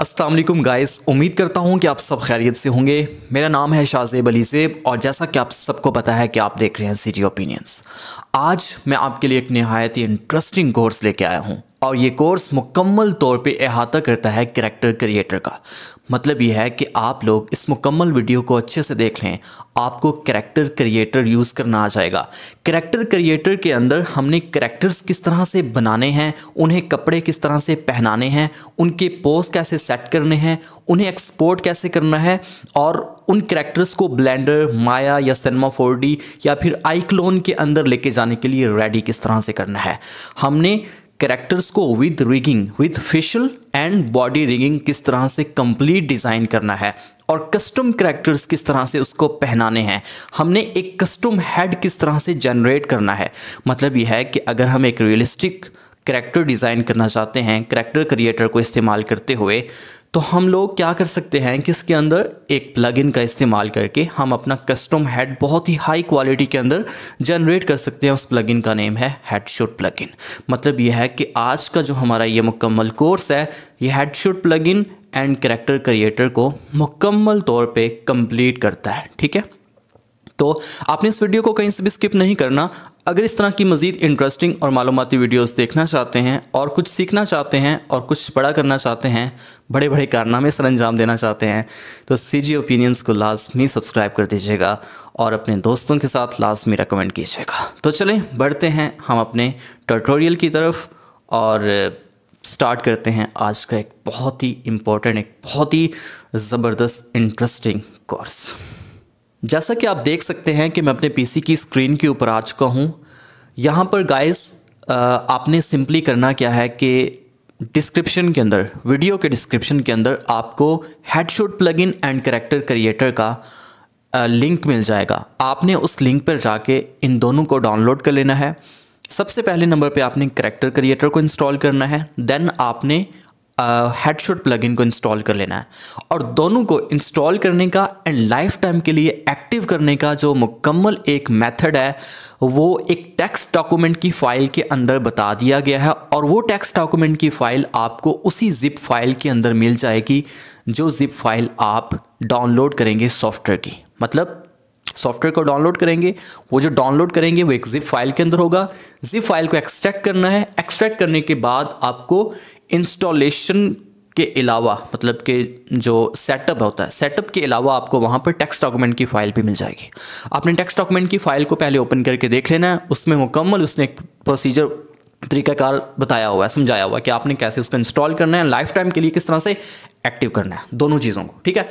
Aslam guys उम्मीद करता हूँ कि आप सब खैरियत से होंगे मेरा नाम है शाहजेब अलीजेब और जैसा कि आप सबको पता है कि आप देख रहे हैं सिटी ओपिनियंस आज मैं आपके लिए एक नहायत ही इंटरेस्टिंग कोर्स लेके आया हूँ और ये कोर्स मुकम्मल तौर पे अहाता करता है करेक्टर क्रिएटर का मतलब यह है कि आप लोग इस मुकम्मल वीडियो को अच्छे से देख लें आपको करेक्टर क्रिएटर यूज़ करना आ जाएगा करेक्टर क्रिएटर के अंदर हमने करेक्टर्स किस तरह से बनाने हैं उन्हें कपड़े किस तरह से पहनाने हैं उनके पोज कैसे सेट करने हैं उन्हें एक्सपोर्ट कैसे करना है और उन करेक्टर्स को ब्लेंडर माया या सिनेमा फोर या फिर आईक्लोन के अंदर लेके जाने के लिए रेडी किस तरह से करना है हमने करेक्टर्स को with rigging with facial and body rigging किस तरह से कंप्लीट डिज़ाइन करना है और कस्टम करेक्टर्स किस तरह से उसको पहनाने हैं हमने एक कस्टम हेड किस तरह से जनरेट करना है मतलब यह है कि अगर हम एक रियलिस्टिक करेक्टर डिज़ाइन करना चाहते हैं करेक्टर क्रिएटर को इस्तेमाल करते हुए तो हम लोग क्या कर सकते हैं कि इसके अंदर एक प्लगइन का इस्तेमाल करके हम अपना कस्टम हेड बहुत ही हाई क्वालिटी के अंदर जनरेट कर सकते हैं उस प्लगइन का नेम है हेडशॉट प्लगइन मतलब यह है कि आज का जो हमारा ये मुकम्मल कोर्स है ये headshot plugin and character creator को मुकम्मल तौर पर कम्प्लीट करता है ठीक है तो आपने इस वीडियो को कहीं से भी स्किप नहीं करना अगर इस तरह की मज़ीद इंटरेस्टिंग और मालूमती वीडियोस देखना चाहते हैं और कुछ सीखना चाहते हैं और कुछ बड़ा करना चाहते हैं बड़े बड़े कारनामे सर अंजाम देना चाहते हैं तो सी जी ओपिनियंस को लाजमी सब्सक्राइब कर दीजिएगा और अपने दोस्तों के साथ लाजमी रिकमेंड कीजिएगा तो चलें बढ़ते हैं हम अपने ट्यूटोरियल की तरफ और स्टार्ट करते हैं आज का एक बहुत ही इम्पोर्टेंट एक बहुत ही ज़बरदस्त इंटरेस्टिंग कोर्स जैसा कि आप देख सकते हैं कि मैं अपने पीसी की स्क्रीन के ऊपर आ चुका हूँ यहाँ पर गाइस आपने सिंपली करना क्या है कि डिस्क्रिप्शन के अंदर वीडियो के डिस्क्रिप्शन के अंदर आपको headshot plugin and character creator का लिंक मिल जाएगा आपने उस लिंक पर जाके इन दोनों को डाउनलोड कर लेना है सबसे पहले नंबर पे आपने करेक्टर क्रिएटर को इंस्टॉल करना है देन आपने हेडशॉट प्लगइन को इंस्टॉल कर लेना है और दोनों को इंस्टॉल करने का एंड लाइफ टाइम के लिए एक्टिव करने का जो मुकम्मल एक मेथड है वो एक टेक्स्ट डॉक्यूमेंट की फ़ाइल के अंदर बता दिया गया है और वो टेक्स्ट डॉक्यूमेंट की फ़ाइल आपको उसी जिप फाइल के अंदर मिल जाएगी जो जिप फाइल आप डाउनलोड करेंगे सॉफ्टवेयर की मतलब सॉफ्टवेयर को डाउनलोड करेंगे वो जो डाउनलोड करेंगे वो एक जिप फाइल के अंदर होगा जिप फाइल को एक्सट्रैक्ट करना है एक्सट्रैक्ट करने के बाद आपको इंस्टॉलेशन के अलावा मतलब के जो सेटअप होता है सेटअप के अलावा आपको वहाँ पर टेक्स्ट डॉक्यूमेंट की फ़ाइल भी मिल जाएगी आपने टेक्स्ट डॉक्यूमेंट की फ़ाइल को पहले ओपन करके देख लेना है उसमें मुकम्मल उसने एक प्रोसीजर तरीकाकार बताया हुआ है समझाया हुआ है कि आपने कैसे उसको इंस्टॉल करना है लाइफ टाइम के लिए किस तरह से एक्टिव करना है दोनों चीज़ों को ठीक है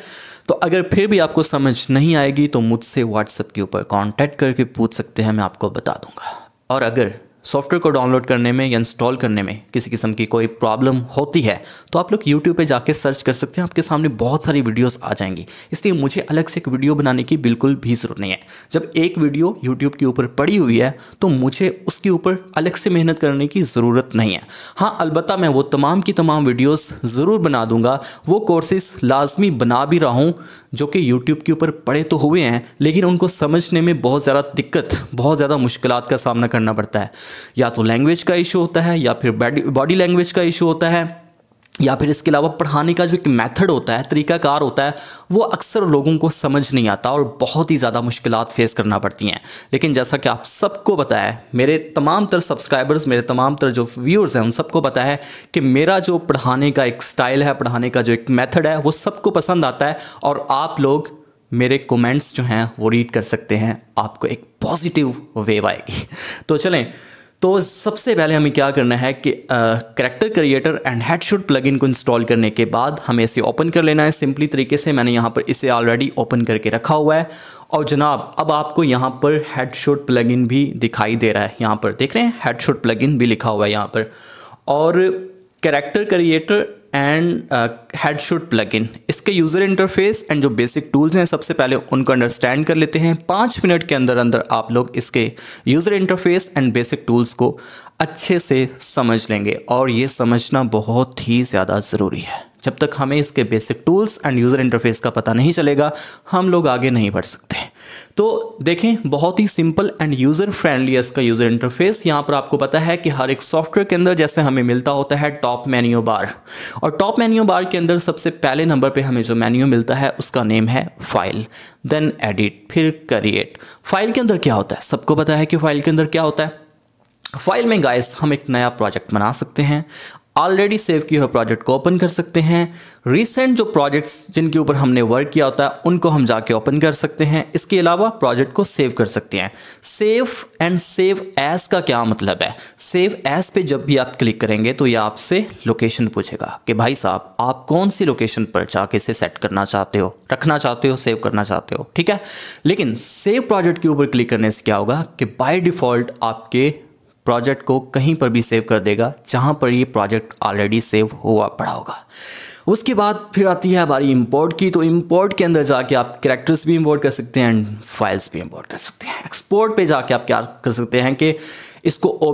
तो अगर फिर भी आपको समझ नहीं आएगी तो मुझसे व्हाट्सएप के ऊपर कॉन्टैक्ट करके पूछ सकते हैं मैं आपको बता दूंगा और अगर सॉफ्टवेयर को डाउनलोड करने में या इंस्टॉल करने में किसी किस्म की कोई प्रॉब्लम होती है तो आप लोग यूट्यूब पे जाके सर्च कर सकते हैं आपके सामने बहुत सारी वीडियोस आ जाएंगी इसलिए मुझे अलग से एक वीडियो बनाने की बिल्कुल भी ज़रूरत नहीं है जब एक वीडियो यूट्यूब के ऊपर पड़ी हुई है तो मुझे उसके ऊपर अलग से मेहनत करने की ज़रूरत नहीं है हाँ अलबत् मैं वो तमाम की तमाम वीडियोज़ ज़रूर बना दूंगा वो कोर्सेस लाजमी बना भी रहा हूँ जो कि यूट्यूब के ऊपर पड़े तो हुए हैं लेकिन उनको समझने में बहुत ज़्यादा दिक्कत बहुत ज़्यादा मुश्किल का सामना करना पड़ता है या तो लैंग्वेज का इशू होता है या फिर बॉडी लैंग्वेज का इशू होता है या फिर इसके अलावा पढ़ाने का जो एक मेथड होता है तरीकाकार होता है वो अक्सर लोगों को समझ नहीं आता और बहुत ही ज़्यादा मुश्किल फेस करना पड़ती हैं लेकिन जैसा कि आप सबको बताया है मेरे तमाम तर सब्सक्राइबर्स मेरे तमाम तर जो व्यूअर्स हैं उन सबको पता है कि मेरा जो पढ़ाने का एक स्टाइल है पढ़ाने का जो एक मैथड है वो सबको पसंद आता है और आप लोग मेरे कॉमेंट्स जो हैं वो रीड कर सकते हैं आपको एक पॉजिटिव वेव आएगी तो चलें तो सबसे पहले हमें क्या करना है कि character creator and headshot plugin को इंस्टॉल करने के बाद हमें इसे ओपन कर लेना है सिंपली तरीके से मैंने यहाँ पर इसे ऑलरेडी ओपन करके रखा हुआ है और जनाब अब आपको यहाँ पर हेडशूट प्लगइन भी दिखाई दे रहा है यहाँ पर देख रहे हैं हेडशूट प्लगइन भी लिखा हुआ है यहाँ पर और character creator and plugin इसके यूज़र इंटरफेस एंड जो बेसिक टूल्स हैं सबसे पहले उनको अंडरस्टैंड कर लेते हैं पाँच मिनट के अंदर अंदर आप लोग इसके user interface and basic tools को अच्छे से समझ लेंगे और ये समझना बहुत ही ज़्यादा ज़रूरी है जब तक हमें इसके basic tools and user interface का पता नहीं चलेगा हम लोग आगे नहीं बढ़ सकते तो देखें बहुत ही सिंपल एंड यूज़र फ्रेंडली इसका यूज़र इंटरफेस यहाँ पर आपको पता है कि हर एक सॉफ्टवेयर के अंदर जैसे हमें मिलता होता है टॉप मेन्यू बार और टॉप मेन्यू बार के अंदर सबसे पहले नंबर पर हमें जो मेन्यू मिलता है उसका नेम है फाइल देन एडिट फिर करिएट फाइल के अंदर क्या होता है सबको पता है कि फाइल के अंदर क्या होता है फाइल में गाइस हम एक नया प्रोजेक्ट बना सकते हैं ऑलरेडी सेव किए हुए प्रोजेक्ट को ओपन कर सकते हैं रिसेंट जो प्रोजेक्ट्स जिनके ऊपर हमने वर्क किया होता है उनको हम जाके ओपन कर सकते हैं इसके अलावा प्रोजेक्ट को सेव कर सकते हैं सेव एंड सेव एस का क्या मतलब है सेव एस पे जब भी आप क्लिक करेंगे तो ये आपसे लोकेशन पूछेगा कि भाई साहब आप कौन सी लोकेशन पर जाके इसे सेट करना चाहते हो रखना चाहते हो सेव करना चाहते हो ठीक है लेकिन सेव प्रोजेक्ट के ऊपर क्लिक करने से क्या होगा कि बाई डिफ़ॉल्ट आपके प्रोजेक्ट को कहीं पर भी सेव कर देगा जहाँ पर ये प्रोजेक्ट ऑलरेडी सेव हुआ पड़ा होगा उसके बाद फिर आती है हमारी इंपोर्ट की तो इंपोर्ट के अंदर जाके आप करेक्टर्स भी इंपोर्ट कर सकते हैं एंड फाइल्स भी इंपोर्ट कर सकते हैं एक्सपोर्ट पे जाके आप क्या कर सकते हैं कि इसको ओ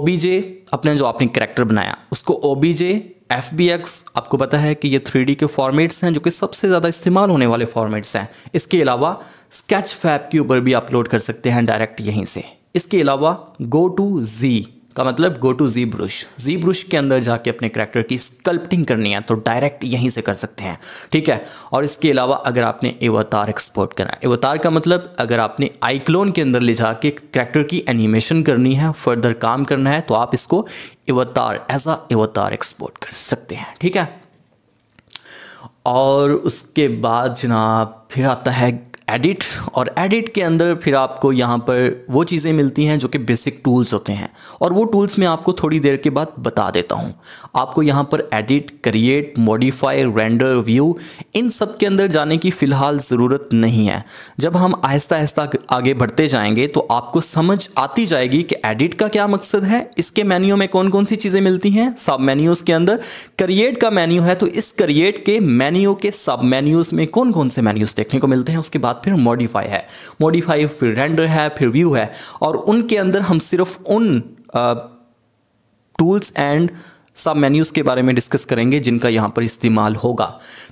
अपने जो आपने करेक्टर बनाया उसको ओ एफ बी एक्स आपको पता है कि ये थ्री डी के फॉर्मेट्स हैं जो कि सबसे ज़्यादा इस्तेमाल होने वाले फॉर्मेट्स हैं इसके अलावा स्केच फैप के ऊपर भी अपलोड कर सकते हैं डायरेक्ट यहीं से इसके अलावा गो टू जी का मतलब go to G brush G brush के अंदर जाके अपने करेक्टर की स्कल्पटिंग करनी है तो डायरेक्ट यहीं से कर सकते हैं ठीक है और इसके अलावा अगर आपने एवतार एक्सपोर्ट करना है एवतार का मतलब अगर आपने आइक्लोन के अंदर ले जाके करेक्टर की एनिमेशन करनी है फर्दर काम करना है तो आप इसको एवतार एज आ एवतार एक्सपोर्ट कर सकते हैं ठीक है और उसके बाद जनाब फिर आता है एडिट और एडिट के अंदर फिर आपको यहाँ पर वो चीज़ें मिलती हैं जो कि बेसिक टूल्स होते हैं और वो टूल्स मैं आपको थोड़ी देर के बाद बता देता हूँ आपको यहाँ पर edit create modify render view इन सब के अंदर जाने की फ़िलहाल ज़रूरत नहीं है जब हम आहिस्ता आहिस्ता आगे बढ़ते जाएंगे तो आपको समझ आती जाएगी कि एडिट का क्या मकसद है इसके मेन्यू में कौन कौन सी चीज़ें मिलती हैं सब मेन्यूज़ के अंदर क्रिएट का मेन्यू है तो इस क्रिएट के मेन्यू के सब मेन्यूज़ में कौन कौन से मेन्यूज़ देखने को मिलते हैं उसके बाद फिर मॉडिफाई है मॉडिफाई फिर रेंडर है फिर व्यू है और उनके अंदर हम सिर्फ उन टूल्स एंड सब मेन्यूज़ के बारे में डिस्कस करेंगे जिनका यहाँ पर इस्तेमाल होगा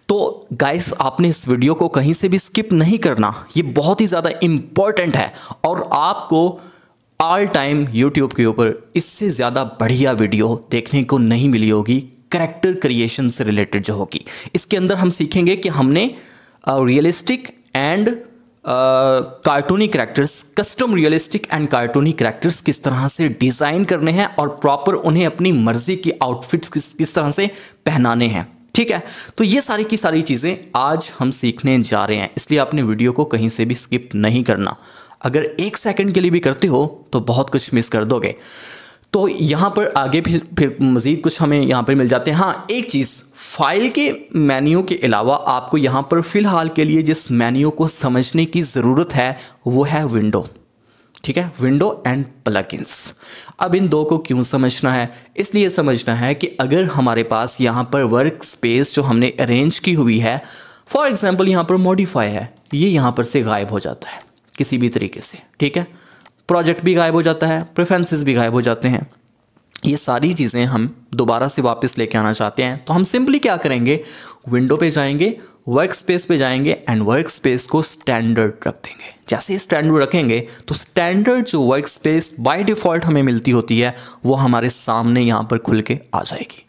तो गाइस आपने इस वीडियो को कहीं से भी स्किप नहीं करना ये बहुत ही ज़्यादा इम्पॉर्टेंट है और आपको ऑल टाइम यूट्यूब के ऊपर इससे ज़्यादा बढ़िया वीडियो देखने को नहीं मिली होगी करेक्टर क्रिएशन से रिलेटेड जो होगी इसके अंदर हम सीखेंगे कि हमने realistic and cartoony characters custom realistic and cartoony characters किस तरह से डिज़ाइन करने हैं और प्रॉपर उन्हें अपनी मर्ज़ी की आउटफिट्स किस किस तरह से पहनाने हैं ठीक है तो ये सारी की सारी चीज़ें आज हम सीखने जा रहे हैं इसलिए आपने वीडियो को कहीं से भी स्किप नहीं करना अगर एक सेकंड के लिए भी करते हो तो बहुत कुछ मिस कर दोगे तो यहाँ पर आगे भी फिर मज़ीद कुछ हमें यहाँ पर मिल जाते हैं हाँ एक चीज़ फ़ाइल के मेन्यू के अलावा आपको यहाँ पर फ़िलहाल के लिए जिस मेन्यू को समझने की ज़रूरत है वो है विंडो ठीक है विंडो एंड प्लगइन्स अब इन दो को क्यों समझना है इसलिए समझना है कि अगर हमारे पास यहाँ पर वर्क स्पेस जो हमने अरेंज की हुई है फॉर एग्ज़ाम्पल यहाँ पर मॉडिफाई है ये यहाँ पर से गायब हो जाता है किसी भी तरीके से ठीक है प्रोजेक्ट भी गायब हो जाता है प्रेफरेंसेस भी गायब हो जाते हैं ये सारी चीज़ें हम दोबारा से वापस लेके आना चाहते हैं तो हम सिंपली क्या करेंगे विंडो पे जाएंगे वर्क स्पेस पे जाएंगे एंड वर्क स्पेस को स्टैंडर्ड रख देंगे जैसे ही स्टैंडर्ड रखेंगे तो स्टैंडर्ड जो वर्क स्पेस बाय डिफ़ॉल्ट हमें मिलती होती है वो हमारे सामने यहाँ पर खुल के आ जाएगी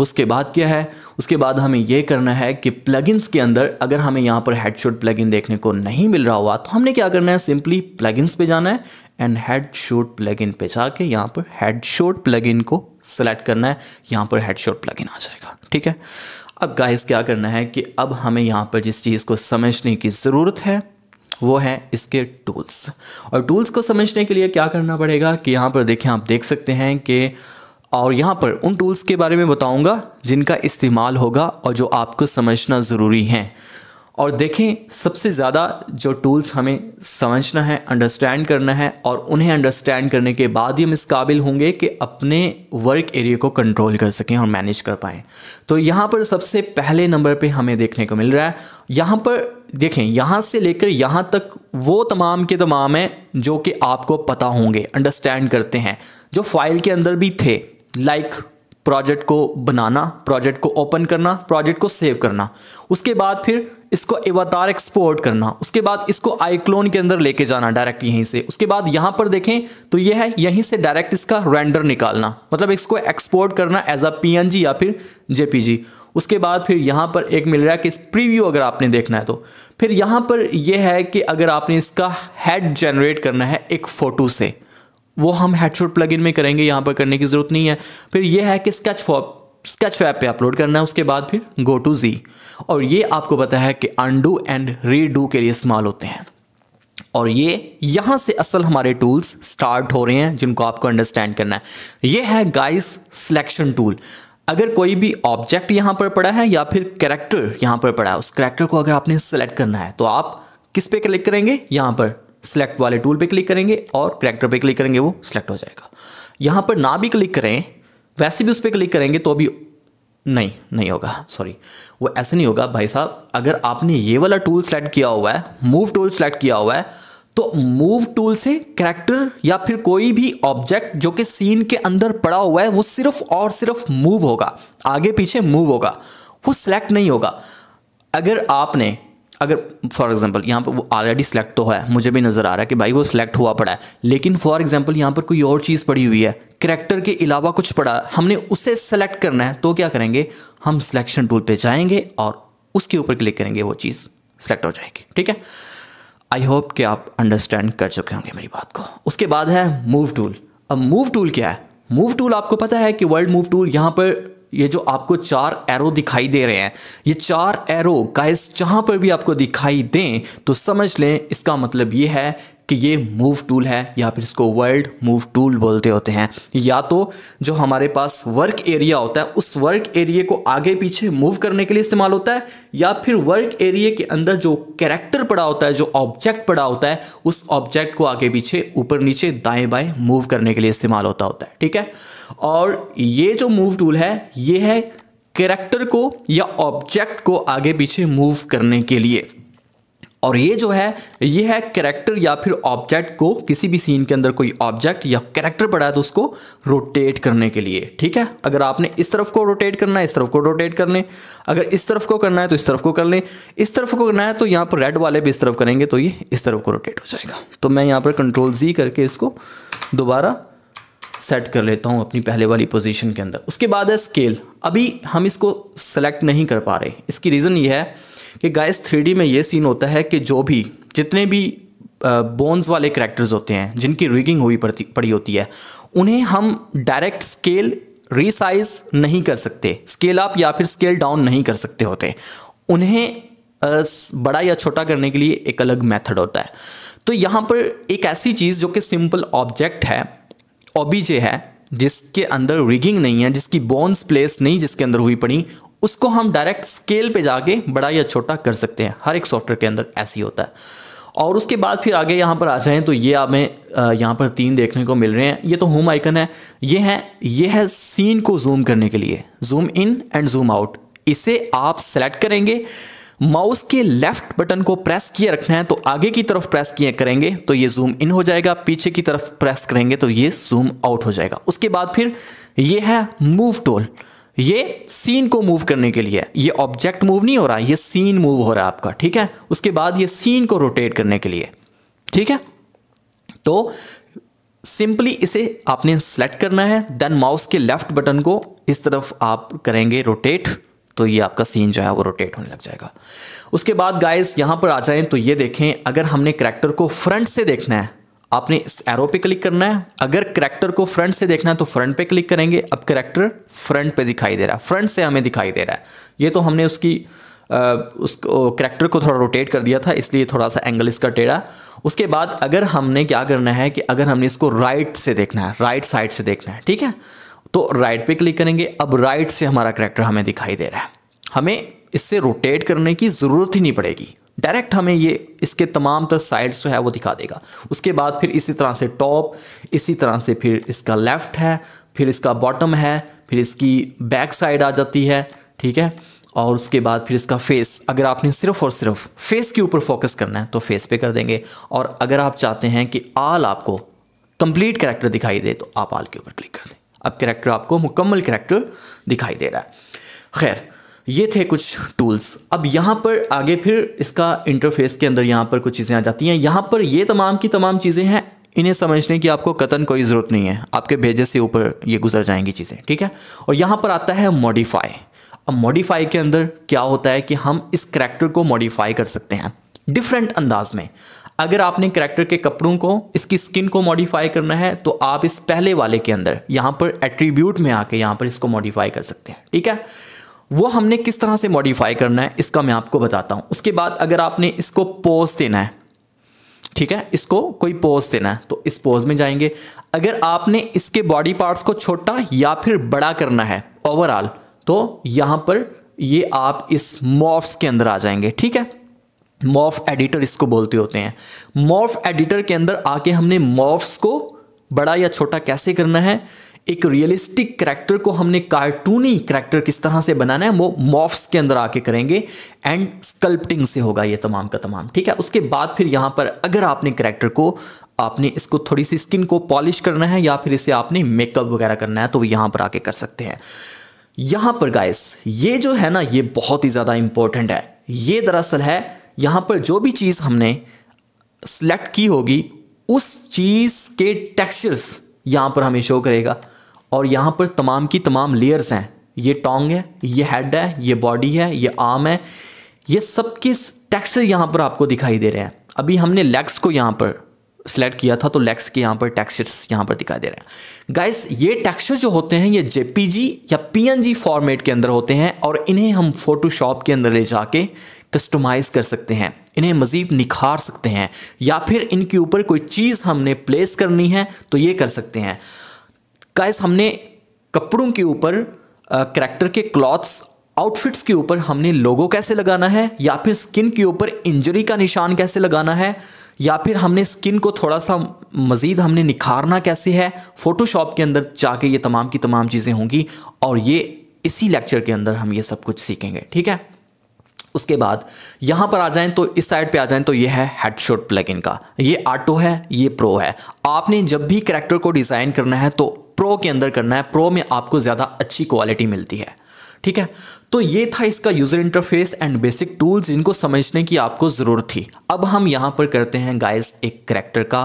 उसके बाद क्या है उसके बाद हमें यह करना है कि प्लगइन्स के अंदर अगर हमें यहाँ पर हेडशॉट प्लगइन देखने को नहीं मिल रहा हुआ तो हमने क्या करना है सिंपली प्लगइन्स पे जाना है एंड हेडशॉट प्लगइन पे जाके यहाँ पर हेडशॉट प्लगइन को सेलेक्ट करना है यहाँ पर हेडशॉट प्लगइन आ जाएगा ठीक है अब गाइस क्या करना है कि अब हमें यहाँ पर जिस चीज़ को समझने की ज़रूरत है वो है इसके टूल्स और टूल्स को समझने के लिए क्या करना पड़ेगा कि यहाँ पर देखें आप देख सकते हैं कि और यहाँ पर उन टूल्स के बारे में बताऊँगा जिनका इस्तेमाल होगा और जो आपको समझना ज़रूरी हैं और देखें सबसे ज़्यादा जो टूल्स हमें समझना है अंडरस्टैंड करना है और उन्हें अंडरस्टैंड करने के बाद ही हम इस काबिल होंगे कि अपने वर्क एरिया को कंट्रोल कर सकें और मैनेज कर पाएँ तो यहाँ पर सबसे पहले नंबर पे हमें देखने को मिल रहा है यहाँ पर देखें यहाँ से लेकर यहाँ तक वो तमाम के तमाम हैं जो कि आपको पता होंगे अंडरस्टैंड करते हैं जो फाइल के अंदर भी थे लाइक like, प्रोजेक्ट को बनाना प्रोजेक्ट को ओपन करना प्रोजेक्ट को सेव करना उसके बाद फिर इसको एवतार एक्सपोर्ट करना उसके बाद इसको आईक्लोन के अंदर लेके जाना डायरेक्ट यहीं से उसके बाद यहाँ पर देखें तो ये है यहीं से डायरेक्ट इसका रेंडर निकालना मतलब इसको एक्सपोर्ट करना एज अ पीएनजी या फिर जेपीजी उसके बाद फिर यहाँ पर एक मिल रहा है कि इस प्रीव्यू अगर आपने देखना है तो फिर यहाँ पर यह है कि अगर आपने इसका हैड जनरेट करना है एक फ़ोटो से वो हम हेडशॉट प्लगइन में करेंगे यहाँ पर करने की ज़रूरत नहीं है फिर ये है कि स्केच फॉप स्केच वैप पे अपलोड करना है उसके बाद फिर गो टू जी और ये आपको पता है कि अंडू एंड रीडू के लिए इस्तेमाल होते हैं और ये यहाँ से असल हमारे टूल्स स्टार्ट हो रहे हैं जिनको आपको अंडरस्टैंड करना है ये है गाइस सिलेक्शन टूल अगर कोई भी ऑब्जेक्ट यहाँ पर पड़ा है या फिर करेक्टर यहाँ पर पड़ा है उस करेक्टर को अगर आपने सेलेक्ट करना है तो आप किस पे क्लिक करेंगे यहाँ पर सेलेक्ट वाले टूल पे क्लिक करेंगे और करेक्टर पे क्लिक करेंगे वो सिलेक्ट हो जाएगा यहाँ पर ना भी क्लिक करें वैसे भी उस पर क्लिक करेंगे तो भी नहीं नहीं होगा सॉरी वो ऐसे नहीं होगा भाई साहब अगर आपने ये वाला टूल सेलेक्ट किया हुआ है मूव टूल सेलेक्ट किया हुआ है तो मूव टूल से करेक्टर या फिर कोई भी ऑब्जेक्ट जो कि सीन के अंदर पड़ा हुआ है वो सिर्फ और सिर्फ मूव होगा आगे पीछे मूव होगा वो सेलेक्ट नहीं होगा अगर आपने अगर फॉर एग्जांपल यहाँ पर वो ऑलरेडी सेलेक्ट तो है मुझे भी नज़र आ रहा है कि भाई वो सिलेक्ट हुआ पड़ा है लेकिन फॉर एग्जांपल यहाँ पर कोई और चीज़ पड़ी हुई है करेक्टर के अलावा कुछ पड़ा हमने उसे सेलेक्ट करना है तो क्या करेंगे हम सिलेक्शन टूल पर जाएंगे और उसके ऊपर क्लिक करेंगे वो चीज़ सेलेक्ट हो जाएगी ठीक है आई होप कि आप अंडरस्टैंड कर चुके होंगे मेरी बात को उसके बाद है मूव टूल अब मूव टूल क्या है मूव टूल आपको पता है कि वर्ल्ड मूव टूल यहाँ पर ये जो आपको चार एरो दिखाई दे रहे हैं ये चार एरो गाइस जहां पर भी आपको दिखाई दें तो समझ लें इसका मतलब ये है कि ये मूव टूल है या फिर इसको वर्ल्ड मूव टूल बोलते होते हैं या तो जो हमारे पास वर्क एरिया होता है उस वर्क एरिया को आगे पीछे मूव करने के लिए इस्तेमाल होता है या फिर वर्क एरिया के अंदर जो कैरेक्टर पड़ा होता है जो ऑब्जेक्ट पड़ा होता है उस ऑब्जेक्ट को आगे पीछे ऊपर नीचे दाएँ बाएँ मूव करने के लिए इस्तेमाल होता होता है ठीक है और ये जो मूव टूल है ये है करेक्टर को या ऑब्जेक्ट को आगे पीछे मूव करने के लिए और ये जो है ये है कैरेक्टर या फिर ऑब्जेक्ट को किसी भी सीन के अंदर कोई ऑब्जेक्ट या कैरेक्टर पड़ा है तो उसको रोटेट करने के लिए ठीक है अगर आपने इस तरफ को रोटेट करना है इस तरफ को रोटेट कर लें अगर इस तरफ को करना है तो इस तरफ को कर लें इस तरफ को करना है तो यहाँ पर रेड वाले भी इस तरफ करेंगे तो ये इस तरफ को रोटेट हो जाएगा तो मैं यहाँ पर कंट्रोल जी करके इसको दोबारा सेट कर लेता हूँ अपनी पहले वाली पोजीशन के अंदर उसके बाद है स्केल अभी हम इसको सेलेक्ट नहीं कर पा रहे इसकी रीज़न ये है कि गाइस थ्री में ये सीन होता है कि जो भी जितने भी बोन्स वाले करैक्टर्स होते हैं जिनकी रिगिंग हुई पड़ती पड़ी होती है उन्हें हम डायरेक्ट स्केल रिसाइज नहीं कर सकते स्केल अप या फिर स्केल डाउन नहीं कर सकते होते उन्हें बड़ा या छोटा करने के लिए एक अलग मेथड होता है तो यहाँ पर एक ऐसी चीज़ जो कि सिंपल ऑब्जेक्ट है ओबीजे है जिसके अंदर रिगिंग नहीं है जिसकी बोन्स प्लेस नहीं जिसके अंदर हुई पड़ी उसको हम डायरेक्ट स्केल पे जाके बड़ा या छोटा कर सकते हैं हर एक सॉफ्टवेयर के अंदर ही होता है और उसके बाद फिर आगे यहाँ पर आ जाएँ तो ये हमें यहाँ पर तीन देखने को मिल रहे हैं ये तो होम आइकन है ये है ये है सीन को जूम करने के लिए zoom in and zoom out इसे आप सेलेक्ट करेंगे माउस के लेफ्ट बटन को प्रेस किए रखना है तो आगे की तरफ प्रेस किए करेंगे तो ये जूम इन हो जाएगा पीछे की तरफ प्रेस करेंगे तो ये जूम आउट हो जाएगा उसके बाद फिर ये है मूव टोल ये सीन को मूव करने के लिए ये ऑब्जेक्ट मूव नहीं हो रहा ये सीन मूव हो रहा है आपका ठीक है उसके बाद ये सीन को रोटेट करने के लिए ठीक है तो सिंपली इसे आपने सेलेक्ट करना है देन माउस के लेफ्ट बटन को इस तरफ आप करेंगे रोटेट तो ये आपका सीन जो है वो रोटेट होने लग जाएगा उसके बाद गाइस यहां पर आ जाएं तो ये देखें अगर हमने करेक्टर को फ्रंट से देखना है आपने इस एरो पे क्लिक करना है अगर करेक्टर को फ्रंट से देखना है तो फ्रंट पे क्लिक करेंगे अब करेक्टर फ्रंट पे दिखाई दे रहा है फ्रंट से हमें दिखाई दे रहा है ये तो हमने उसकी आ, उस करेक्टर को थोड़ा रोटेट कर दिया था इसलिए थोड़ा सा एंगल इसका टेढ़ा उसके बाद अगर हमने क्या करना है कि अगर हमने इसको राइट से देखना है राइट साइड से देखना है ठीक है तो राइट पे क्लिक करेंगे अब राइट से हमारा करेक्टर हमें दिखाई दे रहा है हमें इससे रोटेट करने की ज़रूरत ही नहीं पड़ेगी डायरेक्ट हमें ये इसके तमाम तर साइड्स जो है वो दिखा देगा उसके बाद फिर इसी तरह से टॉप इसी तरह से फिर इसका लेफ़्ट है फिर इसका बॉटम है फिर इसकी बैक साइड आ जाती है ठीक है और उसके बाद फिर इसका फेस अगर आपने सिर्फ और सिर्फ फेस के ऊपर फोकस करना है तो फेस पे कर देंगे और अगर आप चाहते हैं कि आल आपको कंप्लीट करेक्टर दिखाई दे तो आप आल के ऊपर क्लिक कर दें अब करेक्टर आपको मुकम्मल करेक्टर दिखाई दे रहा है खैर ये थे कुछ टूल्स अब यहाँ पर आगे फिर इसका इंटरफेस के अंदर यहाँ पर कुछ चीज़ें आ जाती हैं यहाँ पर ये तमाम की तमाम चीज़ें हैं इन्हें समझने की आपको कतन कोई ज़रूरत नहीं है आपके भेजे से ऊपर ये गुजर जाएंगी चीज़ें ठीक है और यहाँ पर आता है मॉडिफाई अब मॉडिफाई के अंदर क्या होता है कि हम इस करैक्टर को मॉडिफाई कर सकते हैं डिफरेंट अंदाज में अगर आपने करैक्टर के कपड़ों को इसकी स्किन को मॉडिफाई करना है तो आप इस पहले वाले के अंदर यहाँ पर एट्रीब्यूट में आके यहाँ पर इसको मॉडिफाई कर सकते हैं ठीक है वो हमने किस तरह से मॉडिफाई करना है इसका मैं आपको बताता हूँ उसके बाद अगर आपने इसको पोज देना है ठीक है इसको कोई पोज देना है तो इस पोज में जाएंगे अगर आपने इसके बॉडी पार्ट्स को छोटा या फिर बड़ा करना है ओवरऑल तो यहाँ पर ये आप इस मॉफ्स के अंदर आ जाएंगे ठीक है मॉफ एडिटर इसको बोलते होते हैं मॉफ एडिटर के अंदर आके हमने मॉफ्स को बड़ा या छोटा कैसे करना है एक रियलिस्टिक करेक्टर को हमने कार्टूनी करेक्टर किस तरह से बनाना है वो मॉफ्स के अंदर आके करेंगे एंड स्कल्पटिंग से होगा ये तमाम का तमाम ठीक है उसके बाद फिर यहाँ पर अगर आपने करेक्टर को आपने इसको थोड़ी सी स्किन को पॉलिश करना है या फिर इसे आपने मेकअप वगैरह करना है तो वो यहाँ पर आके कर सकते हैं यहाँ पर गाइस ये जो है ना ये बहुत ही ज़्यादा इम्पोर्टेंट है ये दरअसल है यहाँ पर जो भी चीज़ हमने सेलेक्ट की होगी उस चीज़ के टेक्सचर्स यहाँ पर हमें शो करेगा और यहाँ पर तमाम की तमाम लेयर्स हैं ये टोंग है ये हेड है ये बॉडी है ये आर्म है ये सब के टैक्सचर यहाँ पर आपको दिखाई दे रहे हैं अभी हमने लेग्स को यहाँ पर सेलेक्ट किया था तो लेग्स के यहाँ पर टेक्सचर्स यहाँ पर दिखाई दे रहे हैं गाइस ये टेक्सचर जो होते हैं ये जेपीजी या पीएनजी फॉर्मेट के अंदर होते हैं और इन्हें हम फोटोशॉप के अंदर ले जाके कस्टमाइज़ कर सकते हैं इन्हें मज़ीद निखार सकते हैं या फिर इनके ऊपर कोई चीज़ हमने प्लेस करनी है तो ये कर सकते हैं गाइस हमने कपड़ों के ऊपर करैक्टर के क्लॉथ्स आउटफिट्स के ऊपर हमने लोगो कैसे लगाना है या फिर स्किन के ऊपर इंजरी का निशान कैसे लगाना है या फिर हमने स्किन को थोड़ा सा मज़ीद हमने निखारना कैसे है फ़ोटोशॉप के अंदर जाके ये तमाम की तमाम चीज़ें होंगी और ये इसी लेक्चर के अंदर हम ये सब कुछ सीखेंगे ठीक है उसके बाद यहाँ पर आ जाएं तो इस साइड पे आ जाएं तो ये है हेडशॉट प्लगइन का ये ऑटो है ये प्रो है आपने जब भी करेक्टर को डिज़ाइन करना है तो प्रो के अंदर करना है प्रो में आपको ज़्यादा अच्छी क्वालिटी मिलती है ठीक है तो ये था इसका user interface and basic tools जिनको समझने की आपको ज़रूरत थी अब हम यहाँ पर करते हैं गाइस एक करेक्टर का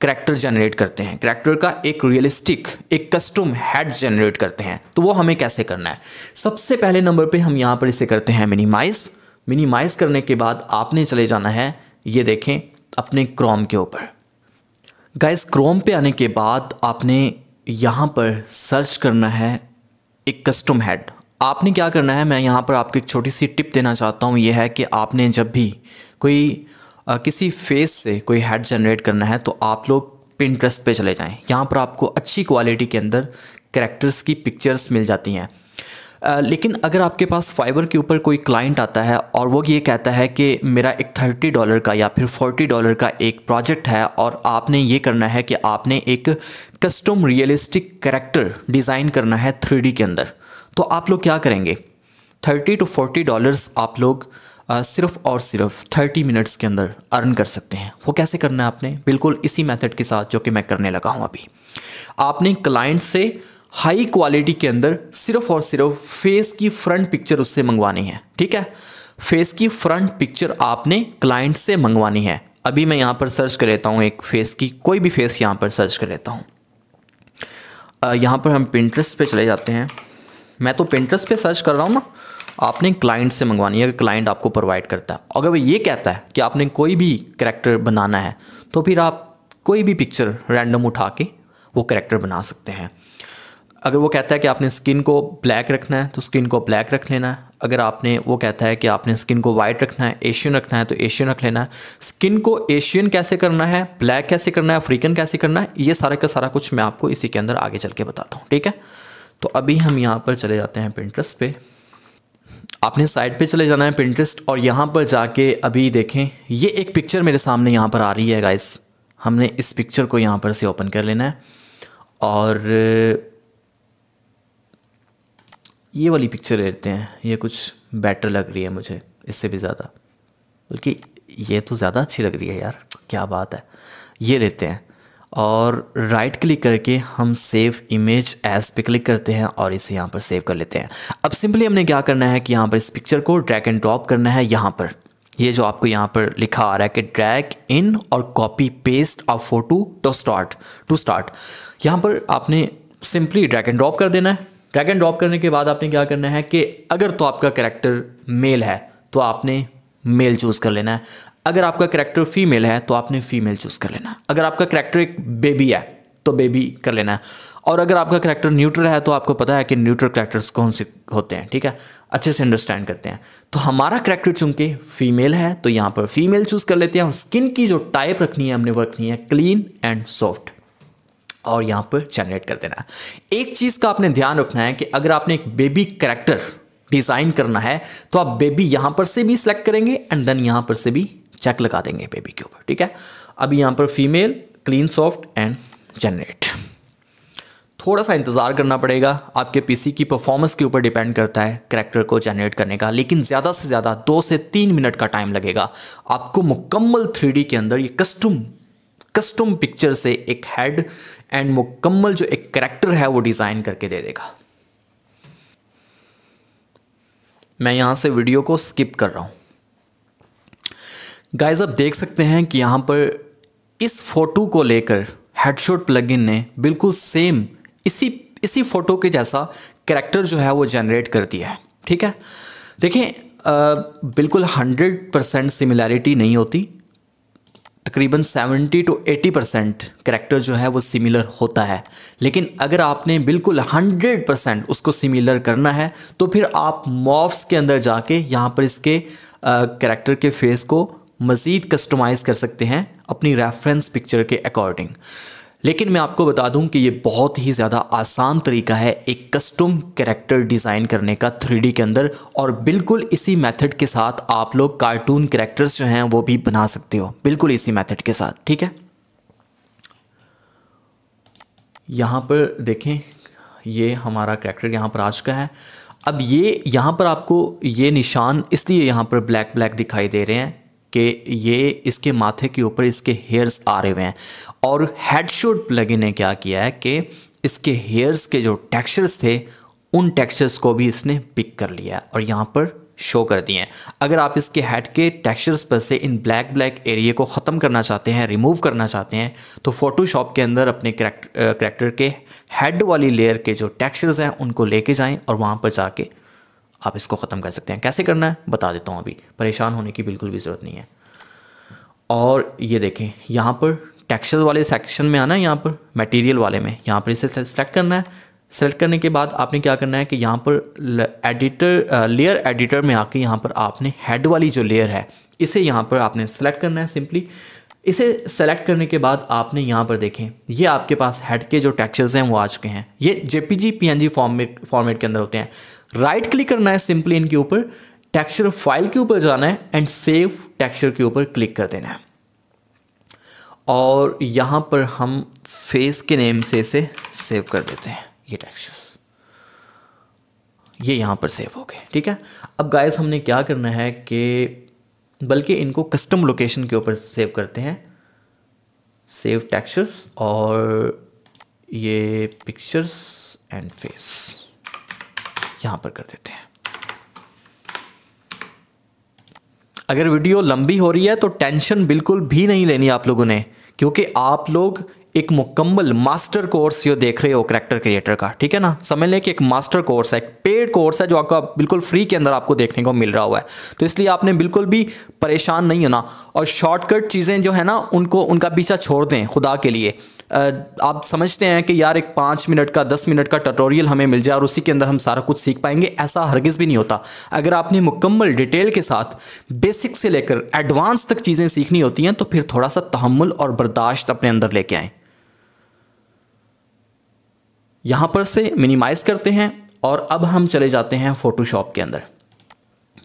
करैक्टर जनरेट करते हैं करैक्टर का एक रियलिस्टिक एक कस्टम हेड जनरेट करते हैं तो वो हमें कैसे करना है सबसे पहले नंबर पे हम यहाँ पर इसे करते हैं मिनिमाइज मिनिमाइज करने के बाद आपने चले जाना है ये देखें अपने क्रोम के ऊपर गाइस क्रोम पे आने के बाद आपने यहाँ पर सर्च करना है एक कस्टम हेड आपने क्या करना है मैं यहाँ पर आपको एक छोटी सी टिप देना चाहता हूँ ये है कि आपने जब भी कोई किसी फेस से कोई हेड जनरेट करना है तो आप लोग पिंट्रस्ट पे चले जाएं यहाँ पर आपको अच्छी क्वालिटी के अंदर करेक्टर्स की पिक्चर्स मिल जाती हैं लेकिन अगर आपके पास फाइबर के ऊपर कोई क्लाइंट आता है और वो ये कहता है कि मेरा एक थर्टी डॉलर का या फिर फोर्टी डॉलर का एक प्रोजेक्ट है और आपने ये करना है कि आपने एक कस्टम रियलिस्टिक करेक्टर डिज़ाइन करना है थ्री के अंदर तो आप लोग क्या करेंगे थर्टी टू फोर्टी डॉलर्स आप लोग सिर्फ और सिर्फ 30 मिनट्स के अंदर अर्न कर सकते हैं वो कैसे करना है आपने बिल्कुल इसी मेथड के साथ जो कि मैं करने लगा हूँ अभी आपने क्लाइंट से हाई क्वालिटी के अंदर सिर्फ और सिर्फ फेस की फ्रंट पिक्चर उससे मंगवानी है ठीक है फेस की फ्रंट पिक्चर आपने क्लाइंट से मंगवानी है अभी मैं यहाँ पर सर्च कर लेता हूँ एक फेस की कोई भी फेस यहाँ पर सर्च कर लेता हूँ यहाँ पर हम पिंट्रस्ट पे चले जाते हैं मैं तो पिंट्रस्ट पे सर्च कर रहा हूँ ना आपने क्लाइंट से मंगवानी है अगर क्लाइंट आपको प्रोवाइड करता है अगर वो ये कहता है कि आपने कोई भी करेक्टर बनाना है तो फिर आप कोई भी पिक्चर रैंडम उठा के वो करेक्टर बना सकते हैं अगर वो कहता है कि आपने स्किन को ब्लैक रखना है तो स्किन को ब्लैक रख लेना है अगर आपने वो कहता है कि आपने स्किन को वाइट रखना है एशियन रखना है तो एशियन रख लेना है स्किन को एशियन कैसे करना है ब्लैक कैसे करना है अफ्रीकन कैसे करना है ये सारा का सारा कुछ मैं आपको इसी के अंदर आगे चल के बताता हूँ ठीक है तो अभी हम यहाँ पर चले जाते हैं पिंट्रस्ट पे आपने साइट पे चले जाना है पिंट्रेस्ट और यहाँ पर जाके अभी देखें ये एक पिक्चर मेरे सामने यहाँ पर आ रही है गाइस हमने इस पिक्चर को यहाँ पर से ओपन कर लेना है और ये वाली पिक्चर लेते हैं ये कुछ बेटर लग रही है मुझे इससे भी ज़्यादा बल्कि ये तो ज़्यादा अच्छी लग रही है यार क्या बात है ये लेते हैं और राइट क्लिक करके हम सेव इमेज एज पे क्लिक करते हैं और इसे यहाँ पर सेव कर लेते हैं अब सिंपली हमने क्या करना है कि यहाँ पर इस पिक्चर को ड्रैग एंड ड्रॉप करना है यहाँ पर ये जो आपको यहाँ पर लिखा आ रहा है कि ड्रैग इन और copy paste of photo to start to start यहाँ पर आपने सिंपली ड्रैग एंड ड्रॉप कर देना है ड्रैग एंड ड्रॉप करने के बाद आपने क्या करना है कि अगर तो आपका करेक्टर मेल है तो आपने मेल चूज़ कर लेना है अगर आपका करेक्टर फीमेल है तो आपने फीमेल चूज़ कर लेना अगर आपका करेक्टर एक बेबी है तो बेबी कर लेना है और अगर आपका करेक्टर न्यूट्रल है तो आपको पता है कि न्यूट्रल करेक्टर्स कौन से होते हैं ठीक है अच्छे से अंडरस्टैंड करते हैं तो हमारा करेक्टर चूंकि फीमेल है तो यहां पर फीमेल चूज़ कर लेते हैं और स्किन की जो टाइप रखनी है हमने वो रखनी है क्लीन एंड सॉफ्ट और यहां पर जनरेट कर देना एक चीज़ का आपने ध्यान रखना है कि अगर आपने एक बेबी करेक्टर डिज़ाइन करना है तो आप बेबी यहां पर से भी सिलेक्ट करेंगे एंड देन यहां पर से भी चेक लगा देंगे बेबी के ऊपर ठीक है अब यहाँ पर female clean soft and generate थोड़ा सा इंतज़ार करना पड़ेगा आपके पीसी की परफॉर्मेंस के ऊपर डिपेंड करता है करेक्टर को जनरेट करने का लेकिन ज़्यादा से ज़्यादा दो से तीन मिनट का टाइम लगेगा आपको मुकम्मल थ्री के अंदर ये कस्टम कस्टम पिक्चर से एक हेड एंड मुकम्मल जो एक करेक्टर है वो डिज़ाइन करके दे देगा मैं यहाँ से वीडियो को स्किप कर रहा हूँ गाइज आप देख सकते हैं कि यहाँ पर इस फ़ोटो को लेकर हेडशॉट प्लगइन ने बिल्कुल सेम इसी इसी फ़ोटो के जैसा करेक्टर जो है वो जनरेट कर दिया है ठीक है देखें बिल्कुल हंड्रेड परसेंट सिमिलैरिटी नहीं होती तकरीबन seventy to eighty percent character जो है वो सिमिलर होता है लेकिन अगर आपने बिल्कुल हंड्रेड परसेंट उसको सिमिलर करना है तो फिर आप मॉफ्स के अंदर जाके यहाँ पर इसके करेक्टर के फेस को मज़ीद कस्टमाइज़ कर सकते हैं अपनी रेफरेंस पिक्चर के अकॉर्डिंग लेकिन मैं आपको बता दूं कि ये बहुत ही ज़्यादा आसान तरीका है एक कस्टम कैरेक्टर डिज़ाइन करने का थ्री के अंदर और बिल्कुल इसी मेथड के साथ आप लोग कार्टून कैरेक्टर्स जो हैं वो भी बना सकते हो बिल्कुल इसी मेथड के साथ ठीक है यहाँ पर देखें ये हमारा करेक्टर यहाँ पर आज का है अब ये यहाँ पर आपको ये निशान इसलिए यहाँ पर ब्लैक ब्लैक दिखाई दे रहे हैं कि ये इसके माथे के ऊपर इसके हेयर्स आ रहे हुए हैं और हेडशॉट प्लगइन ने क्या किया है कि इसके हेयर्स के जो टेक्सचर्स थे उन टेक्सचर्स को भी इसने पिक कर लिया और यहाँ पर शो कर दिए हैं अगर आप इसके हेड के टेक्सचर्स पर से इन ब्लैक ब्लैक एरिए को ख़त्म करना चाहते हैं रिमूव करना चाहते हैं तो फ़ोटोशॉप के अंदर अपने करेक्टर के हेड वाली लेयर के जो टेक्सचर्स हैं उनको लेके जाएं और वहाँ पर जाके आप इसको ख़त्म कर सकते हैं कैसे करना है बता देता हूँ अभी परेशान होने की बिल्कुल भी ज़रूरत नहीं है और ये देखें यहाँ पर टेक्सचर वाले सेक्शन में आना है यहाँ पर मटेरियल वाले में यहाँ पर इसे सेलेक्ट करना है सेलेक्ट करने के बाद आपने क्या करना है कि यहाँ पर एडिटर लेयर एडिटर में आके यहाँ पर आपने हेड वाली जो लेयर है इसे यहाँ पर आपने सेलेक्ट करना है सिंपली इसे सेलेक्ट करने के बाद आपने यहाँ पर देखें ये आपके पास हेड के जो टेक्सचर्स हैं वो आ चुके हैं ये जेपीजी पीएनजी फॉर्मेट फॉर्मेट के अंदर होते हैं राइट क्लिक करना है सिंपली इनके ऊपर टेक्सचर फाइल के ऊपर जाना है एंड सेव टेक्सचर के ऊपर क्लिक कर देना है और यहाँ पर हम फेस के नेम से इसे सेव कर देते हैं ये टेक्सचर्स ये यहाँ पर सेव हो गए ठीक है अब गाइस हमने क्या करना है कि बल्कि इनको कस्टम लोकेशन के ऊपर सेव करते हैं सेव टेक्सचर्स और ये पिक्चर्स एंड फेस यहाँ पर कर देते हैं अगर वीडियो लंबी हो रही है तो टेंशन बिल्कुल भी नहीं लेनी आप लोगों ने क्योंकि आप लोग एक मुकम्मल मास्टर कोर्स ये देख रहे हो करेक्टर क्रिएटर का ठीक है ना समझ लें कि एक मास्टर कोर्स है एक पेड कोर्स है जो आपका बिल्कुल फ्री के अंदर आपको देखने को मिल रहा हुआ है तो इसलिए आपने बिल्कुल भी परेशान नहीं होना और शॉर्टकट चीज़ें जो है ना उनको उनका पीछा छोड़ दें खुदा के लिए आप समझते हैं कि यार एक पाँच मिनट का दस मिनट का टटोरियल हमें मिल जाए और उसी के अंदर हम सारा कुछ सीख पाएंगे ऐसा हरगिज़ भी नहीं होता अगर आपने मुकम्मल डिटेल के साथ बेसिक से लेकर एडवांस तक चीज़ें सीखनी होती हैं तो फिर थोड़ा सा तहमुल और बर्दाश्त अपने अंदर लेके आएँ यहाँ पर से मिनिमाइज़ करते हैं और अब हम चले जाते हैं फ़ोटोशॉप के अंदर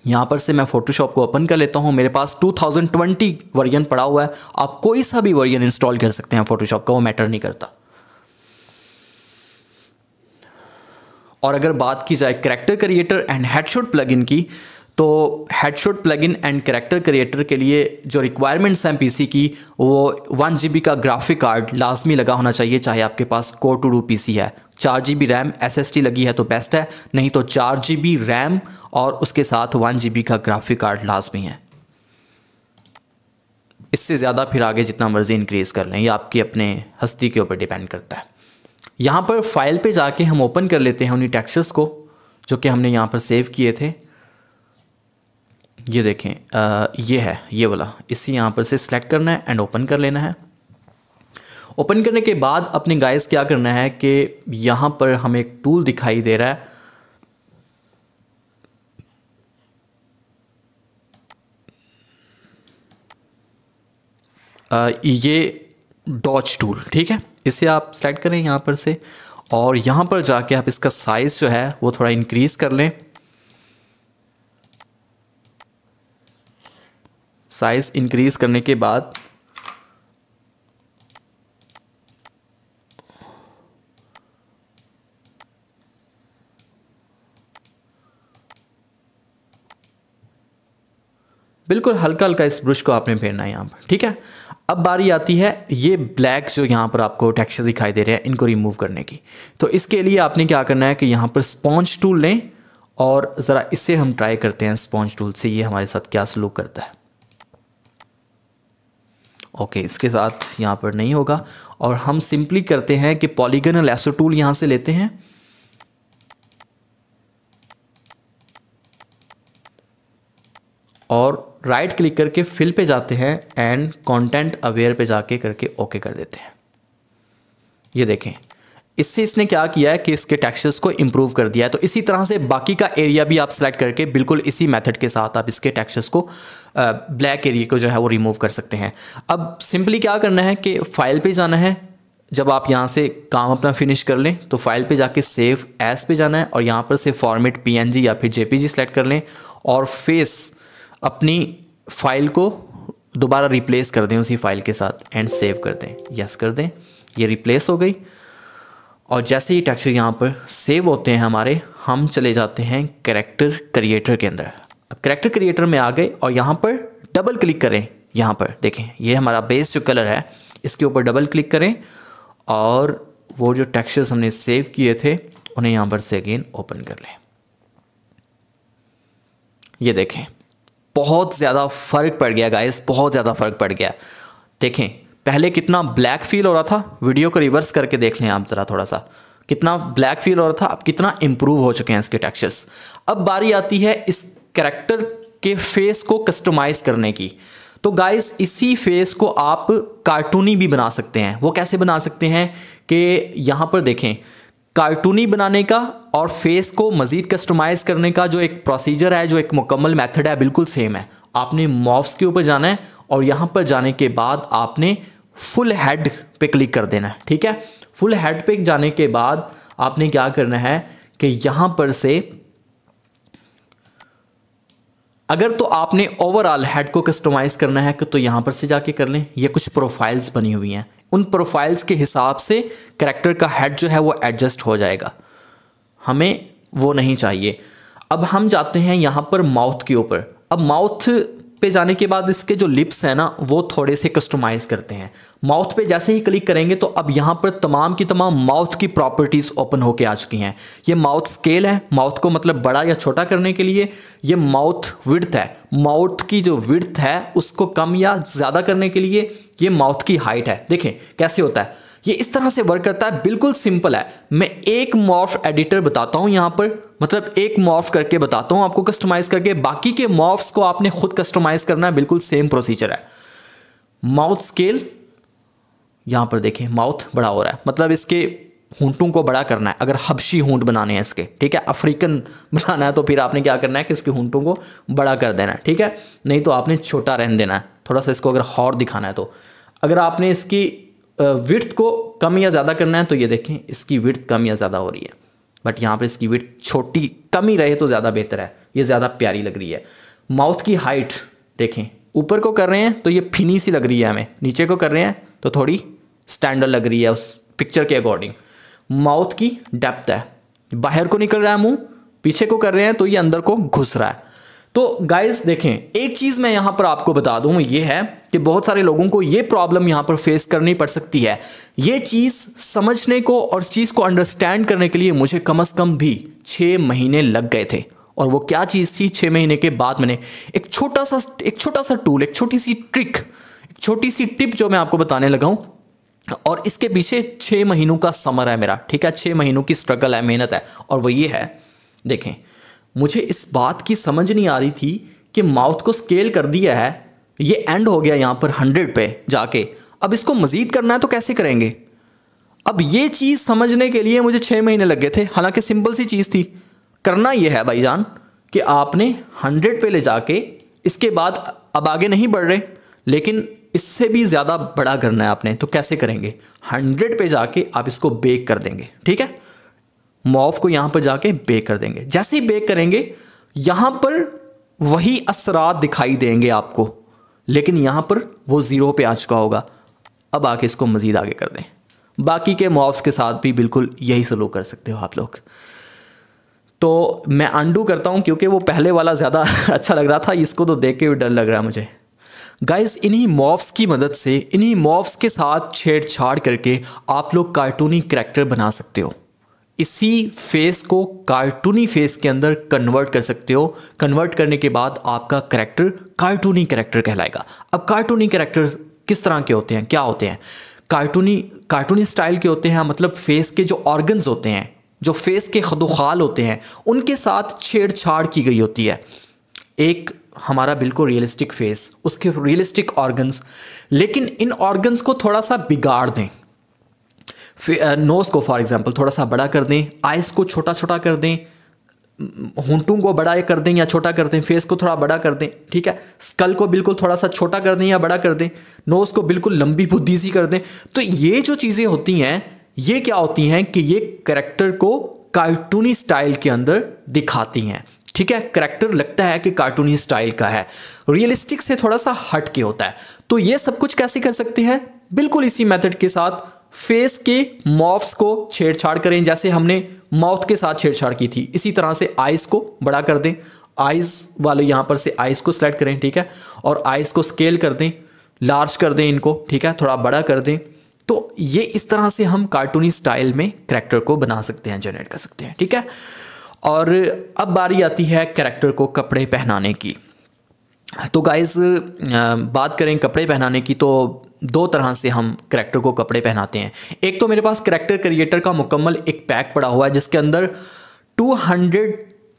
यहाँ पर से मैं फ़ोटोशॉप को ओपन कर लेता हूँ मेरे पास 2020 वर्जन पड़ा हुआ है आप कोई सा भी वर्जन इंस्टॉल कर सकते हैं फ़ोटोशॉप का वो मैटर नहीं करता और अगर बात की जाए character creator and headshot plugin की तो headshot plugin and character creator के लिए जो रिक्वायरमेंट्स हैं पीसी की वो वन जी का ग्राफिक कार्ड लाजमी लगा होना चाहिए चाहे आपके पास कोर टू डू पी है चार जी बी रैम एस लगी है तो बेस्ट है नहीं तो चार जी बी रैम और उसके साथ वन जी बी का ग्राफिक कार्ड लाजमी है इससे ज़्यादा फिर आगे जितना मर्ज़ी इंक्रीज़ कर लें ये आपकी अपने हस्ती के ऊपर डिपेंड करता है यहाँ पर फाइल पे जाके हम ओपन कर लेते हैं उन्हीं टैक्सेस को जो कि हमने यहाँ पर सेव किए थे ये देखें आ, ये है ये वाला इसी यहाँ पर से सिलेक्ट करना है एंड ओपन कर लेना है ओपन करने के बाद अपने गाइस क्या करना है कि यहाँ पर हमें एक टूल दिखाई दे रहा है आ, ये डॉच टूल ठीक है इसे आप सेलेक्ट करें यहाँ पर से और यहाँ पर जाके आप इसका साइज़ जो है वो थोड़ा इंक्रीज़ कर लें साइज़ इंक्रीज़ करने के बाद बिल्कुल हल्का हल्का इस ब्रश को आपने फेरना है यहाँ पर ठीक है अब बारी आती है ये ब्लैक जो यहाँ पर आपको टेक्सचर दिखाई दे रहे हैं इनको रिमूव करने की तो इसके लिए आपने क्या करना है कि यहाँ पर स्पॉन्ज टूल लें और ज़रा इससे हम ट्राई करते हैं स्पॉन्ज टूल से ये हमारे साथ क्या सलूक करता है ओके okay, इसके साथ यहाँ पर नहीं होगा और हम सिंपली करते हैं कि पॉलीगनल एसो टूल यहाँ से लेते हैं और राइट right क्लिक करके फिल पे जाते हैं एंड कंटेंट अवेयर पे जाके करके ओके कर देते हैं ये देखें इससे इसने क्या किया है कि इसके टेक्सचर्स को इम्प्रूव कर दिया है तो इसी तरह से बाकी का एरिया भी आप सेलेक्ट करके बिल्कुल इसी मेथड के साथ आप इसके टेक्सचर्स को ब्लैक एरिया को जो है वो रिमूव कर सकते हैं अब सिंपली क्या करना है कि फाइल पर जाना है जब आप यहाँ से काम अपना फिनिश कर लें तो फाइल पे जाके सेव एस पे जाना है और यहाँ पर से फॉर्मेट पीएनजी या फिर जेपीजी सेलेक्ट कर लें और फेस अपनी फाइल को दोबारा रिप्लेस कर दें उसी फाइल के साथ एंड सेव कर दें यस कर दें ये रिप्लेस हो गई और जैसे ही टेक्सचर यहाँ पर सेव होते हैं हमारे हम चले जाते हैं करेक्टर क्रिएटर के अंदर अब करेक्टर क्रिएटर में आ गए और यहाँ पर डबल क्लिक करें यहाँ पर देखें ये हमारा बेस जो कलर है इसके ऊपर डबल क्लिक करें और वो जो टेक्सचर्स हमने सेव किए थे उन्हें यहाँ पर से अगेन ओपन कर लें ये देखें बहुत ज़्यादा फ़र्क पड़ गया गाइस बहुत ज़्यादा फ़र्क पड़ गया देखें पहले कितना ब्लैक फील हो रहा था वीडियो को रिवर्स करके देख लें आप ज़रा थोड़ा सा कितना ब्लैक फील हो रहा था अब कितना इम्प्रूव हो चुके हैं इसके टेक्सचर्स अब बारी आती है इस करेक्टर के फेस को कस्टमाइज़ करने की तो गाइस इसी फेस को आप कार्टूनी भी बना सकते हैं वो कैसे बना सकते हैं कि यहाँ पर देखें कार्टूनी बनाने का और फेस को मज़ीद कस्टमाइज़ करने का जो एक प्रोसीजर है जो एक मुकम्मल मेथड है बिल्कुल सेम है आपने मॉफ्स के ऊपर जाना है और यहाँ पर जाने के बाद आपने फुल हेड पे क्लिक कर देना है ठीक है फुल हेड पे जाने के बाद आपने क्या करना है कि यहाँ पर से अगर तो आपने ओवरऑल हेड को कस्टमाइज़ करना है तो यहाँ पर से जाके कर लें ये कुछ प्रोफाइल्स बनी हुई हैं उन प्रोफाइल्स के हिसाब से करेक्टर का हेड जो है वो एडजस्ट हो जाएगा हमें वो नहीं चाहिए अब हम जाते हैं यहाँ पर माउथ के ऊपर अब माउथ पे जाने के बाद इसके जो लिप्स हैं ना वो थोड़े से कस्टमाइज़ करते हैं माउथ पे जैसे ही क्लिक करेंगे तो अब यहाँ पर तमाम की तमाम माउथ की प्रॉपर्टीज़ ओपन होके आ चुकी हैं ये माउथ स्केल है माउथ को मतलब बड़ा या छोटा करने के लिए ये माउथ विड्थ है माउथ की जो विड्थ है उसको कम या ज़्यादा करने के लिए ये माउथ की हाइट है देखें कैसे होता है ये इस तरह से वर्क करता है बिल्कुल सिंपल है मैं एक मॉफ एडिटर बताता हूँ यहाँ पर मतलब एक मॉफ करके बताता हूँ आपको कस्टमाइज़ करके बाकी के मॉफ्स को आपने खुद कस्टमाइज़ करना है बिल्कुल सेम प्रोसीजर है माउथ स्केल यहाँ पर देखें माउथ बड़ा हो रहा है मतलब इसके होंटों को बड़ा करना है अगर हबशी होंट बनाने हैं इसके ठीक है अफ्रीकन बनाना है तो फिर आपने क्या करना है कि इसके होंटों को बड़ा कर देना है ठीक है नहीं तो आपने छोटा रहन देना है थोड़ा सा इसको अगर हॉर दिखाना है तो अगर आपने इसकी विर्थ को कम या ज़्यादा करना है तो ये देखें इसकी विर्थ कम या ज़्यादा हो रही है बट यहाँ पर इसकी विर्थ छोटी कम ही रहे तो ज़्यादा बेहतर है ये ज़्यादा प्यारी लग रही है माउथ की हाइट देखें ऊपर को कर रहे हैं तो ये फिनी सी लग रही है हमें नीचे को कर रहे हैं तो थोड़ी स्टैंडर्ड लग रही है उस पिक्चर के अकॉर्डिंग माउथ की डेप्थ है बाहर को निकल रहा है मुंह पीछे को कर रहे हैं तो ये अंदर को घुस रहा है तो गाइस देखें एक चीज़ मैं यहाँ पर आपको बता दूँ ये है कि बहुत सारे लोगों को ये प्रॉब्लम यहाँ पर फेस करनी पड़ सकती है ये चीज़ समझने को और चीज़ को अंडरस्टैंड करने के लिए मुझे कम अज़ कम भी छः महीने लग गए थे और वो क्या चीज़ थी छः महीने के बाद मैंने एक छोटा सा एक छोटा सा टूल एक छोटी सी ट्रिक एक छोटी सी टिप जो मैं आपको बताने लगा हूँ और इसके पीछे छः महीनों का समर है मेरा ठीक है छः महीनों की स्ट्रगल है मेहनत है और वो ये है देखें मुझे इस बात की समझ नहीं आ रही थी कि माउथ को स्केल कर दिया है ये एंड हो गया यहाँ पर हंड्रेड पे जाके अब इसको मज़ीद करना है तो कैसे करेंगे अब ये चीज़ समझने के लिए मुझे छः महीने लग गए थे हालांकि सिंपल सी चीज़ थी करना ये है भाईजान कि आपने हंड्रेड पे ले जाके इसके बाद अब आगे नहीं बढ़ रहे लेकिन इससे भी ज़्यादा बड़ा करना है आपने तो कैसे करेंगे हंड्रेड पे जाके आप इसको बेक कर देंगे ठीक है मॉफ को यहाँ पर जाके बेक कर देंगे जैसे ही बेक करेंगे यहाँ पर वही असरा दिखाई देंगे आपको लेकिन यहाँ पर वो ज़ीरो पे आ चुका होगा अब आके इसको मज़ीद आगे कर दें बाकी के मॉवस के साथ भी बिल्कुल यही सलूक कर सकते हो आप लोग तो मैं अंडू करता हूँ क्योंकि वो पहले वाला ज़्यादा अच्छा लग रहा था इसको तो देख के भी डर लग रहा है मुझे गाइज इन्हीं मॉवस की मदद से इन्हीं मॉफ्स के साथ छेड़छाड़ करके आप लोग कार्टूनी करेक्टर बना सकते हो इसी फेस को कार्टूनी फेस के अंदर कन्वर्ट कर सकते हो कन्वर्ट करने के बाद आपका करेक्टर कार्टूनी करेक्टर कहलाएगा अब कार्टूनी करेक्टर किस तरह के होते हैं क्या होते हैं कार्टूनी कार्टूनी स्टाइल के होते हैं मतलब फेस के जो ऑर्गन्स होते हैं जो फेस के खदोखाल होते हैं उनके साथ छेड़छाड़ की गई होती है एक हमारा बिल्कुल रियलिस्टिक फेस उसके रियलिस्टिक ऑर्गन्स लेकिन इन ऑर्गन्स को थोड़ा सा बिगाड़ दें नोज़ को फॉर एग्ज़ाम्पल थोड़ा सा बड़ा कर दें आइस को छोटा छोटा कर दें होंटों को बड़ा कर दें या छोटा कर दें फेस को थोड़ा बड़ा कर दें ठीक है स्कल को बिल्कुल थोड़ा सा छोटा कर दें या बड़ा कर दें नोज़ को बिल्कुल लंबी बुद्धि सी कर दें तो ये जो चीज़ें होती हैं ये क्या होती हैं कि ये करेक्टर को कार्टूनी स्टाइल के अंदर दिखाती हैं ठीक है करेक्टर लगता है कि कार्टूनी स्टाइल का है रियलिस्टिक से थोड़ा सा हट के होता है तो ये सब कुछ कैसे कर सकते हैं बिल्कुल इसी मेथड के साथ फेस के मॉफ्स को छेड़छाड़ करें जैसे हमने माउथ के साथ छेड़छाड़ की थी इसी तरह से आइज़ को बड़ा कर दें आइज़ वाले यहाँ पर से आइस को सिलेक्ट करें ठीक है और आइज़ को स्केल कर दें लार्ज कर दें इनको ठीक है थोड़ा बड़ा कर दें तो ये इस तरह से हम कार्टूनी स्टाइल में करेक्टर को बना सकते हैं जनरेट कर सकते हैं ठीक है और अब बारी आती है करेक्टर को कपड़े पहनाने की तो गाइज़ बात करें कपड़े पहनाने की तो दो तरह से हम करेक्टर को कपड़े पहनाते हैं एक तो मेरे पास करेक्टर क्रिएटर का मुकम्मल एक पैक पड़ा हुआ है जिसके अंदर 200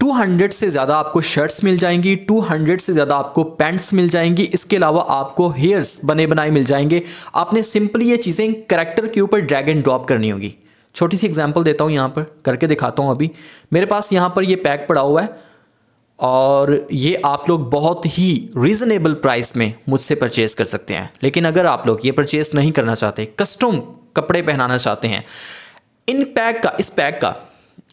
200 से ज़्यादा आपको शर्ट्स मिल जाएंगी 200 से ज़्यादा आपको पैंट्स मिल जाएंगी इसके अलावा आपको हेयर्स बने बनाए मिल जाएंगे आपने सिंपली ये चीज़ें करैक्टर के ऊपर ड्रैग एंड ड्रॉप करनी होगी छोटी सी एग्जांपल देता हूँ यहाँ पर करके दिखाता हूँ अभी मेरे पास यहाँ पर ये पैक पड़ा हुआ है और ये आप लोग बहुत ही रीज़नेबल प्राइस में मुझसे परचेज़ कर सकते हैं लेकिन अगर आप लोग ये परचेज़ नहीं करना चाहते कस्टम कपड़े पहनाना चाहते हैं इन पैक का इस पैक का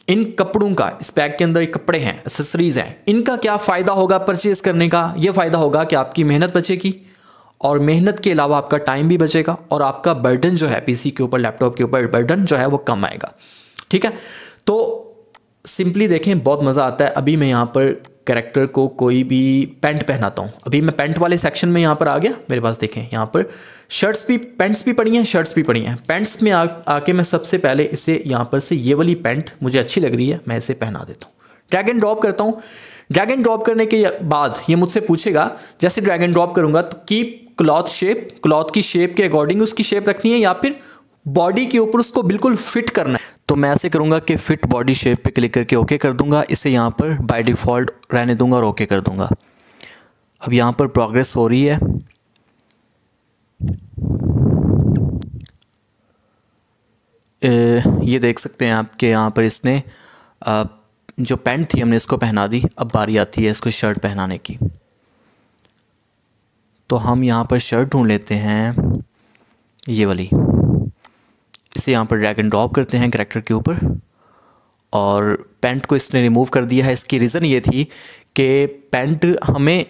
इन कपड़ों का इस पैक के अंदर कपड़े हैं एसेसरीज हैं इनका क्या फ़ायदा होगा परचेज़ करने का ये फ़ायदा होगा कि आपकी मेहनत बचेगी और मेहनत के अलावा आपका टाइम भी बचेगा और आपका बर्डन जो है पीसी के ऊपर लैपटॉप के ऊपर बर्डन जो है वो कम आएगा ठीक है तो सिंपली देखें बहुत मज़ा आता है अभी मैं यहाँ पर कैरेक्टर को कोई भी पैंट पहनाता हूँ अभी मैं पैंट वाले सेक्शन में यहाँ पर आ गया मेरे पास देखें यहाँ पर शर्ट्स भी पैंट्स भी पड़ी हैं शर्ट्स भी पड़ी हैं पैंट्स में आ आके मैं सबसे पहले इसे यहाँ पर से ये वाली पैंट मुझे अच्छी लग रही है मैं इसे पहना देता हूँ ड्रैग एंड ड्रॉप करता हूँ ड्रैग एंड ड्रॉप करने के बाद ये मुझसे पूछेगा जैसे ड्रैग एंड ड्रॉप करूँगा तो कीप क्लॉथ शेप क्लॉथ की शेप के अकॉर्डिंग उसकी शेप रखनी है या फिर बॉडी के ऊपर उसको बिल्कुल फिट करना है तो मैं ऐसे करूँगा कि फिट बॉडी शेप पे क्लिक करके ओके कर दूँगा इसे यहाँ पर बाय डिफ़ॉल्ट रहने दूँगा और ओके कर दूँगा अब यहाँ पर प्रोग्रेस हो रही है ए, ये देख सकते हैं आप कि यहाँ पर इसने आ, जो पैंट थी हमने इसको पहना दी अब बारी आती है इसको शर्ट पहनाने की तो हम यहाँ पर शर्ट ढूँढ लेते हैं ये वाली इसे यहाँ पर ड्रैग एंड ड्रॉप करते हैं करेक्टर के ऊपर और पैंट को इसने रिमूव कर दिया है इसकी रीज़न ये थी कि पैंट हमें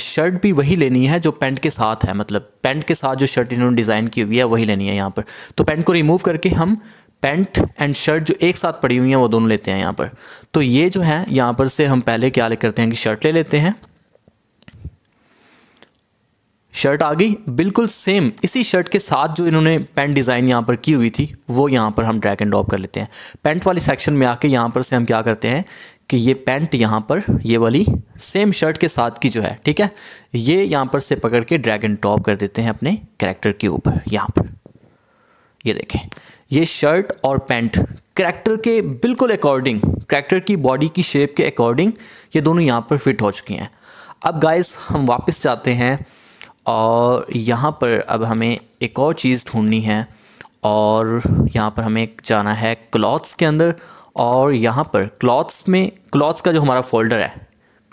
शर्ट भी वही लेनी है जो पैंट के साथ है मतलब पैंट के साथ जो शर्ट इन्होंने डिज़ाइन की हुई है वही लेनी है यहाँ पर तो पैंट को रिमूव करके हम पैंट एंड शर्ट जो एक साथ पड़ी हुई हैं वो दोनों लेते हैं यहाँ पर तो ये जो है यहाँ पर से हम पहले क्या करते हैं कि शर्ट ले लेते हैं शर्ट आ गई बिल्कुल सेम इसी शर्ट के साथ जो इन्होंने पेंट डिज़ाइन यहाँ पर की हुई थी वो यहाँ पर हम ड्रैग एंड ड्रॉप कर लेते हैं पेंट वाले सेक्शन में आके यहाँ पर से हम क्या करते हैं कि ये पैंट यहाँ पर ये वाली सेम शर्ट के साथ की जो है ठीक है ये यहाँ पर से पकड़ के ड्रैग एंड ड्रॉप कर देते हैं अपने करेक्टर के ऊपर यहाँ पर ये देखें ये शर्ट और पैंट करेक्टर के बिल्कुल अकॉर्डिंग करेक्टर की बॉडी की शेप के अकॉर्डिंग ये दोनों यहाँ पर फिट हो चुकी हैं अब गाइस हम वापस जाते हैं और यहाँ पर अब हमें एक और चीज़ ढूँढनी है और यहाँ पर हमें जाना है क्लॉथ्स के अंदर और यहाँ पर क्लॉथ्स में क्लॉथ्स का जो हमारा फोल्डर है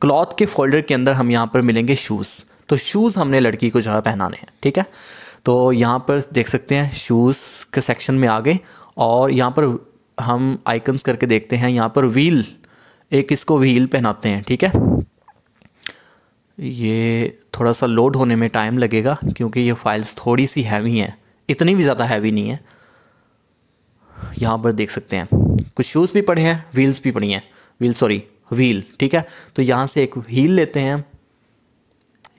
क्लॉथ के फोल्डर के अंदर हम यहाँ पर मिलेंगे शूज़ तो शूज़ हमने लड़की को जो है पहनाने हैं ठीक है तो यहाँ पर देख सकते हैं शूज़ के सेक्शन में आ गए और यहाँ पर हम आइकन्स करके देखते हैं यहाँ पर व्हील एक इसको व्हील पहनाते हैं ठीक है ये थोड़ा सा लोड होने में टाइम लगेगा क्योंकि ये फाइल्स थोड़ी सी हैवी हैं इतनी भी ज़्यादा हैवी नहीं है यहाँ पर देख सकते हैं कुछ शूज़ भी पड़े हैं व्हील्स भी पड़ी हैं व्हील सॉरी व्हील ठीक है तो यहाँ से एक हील लेते हैं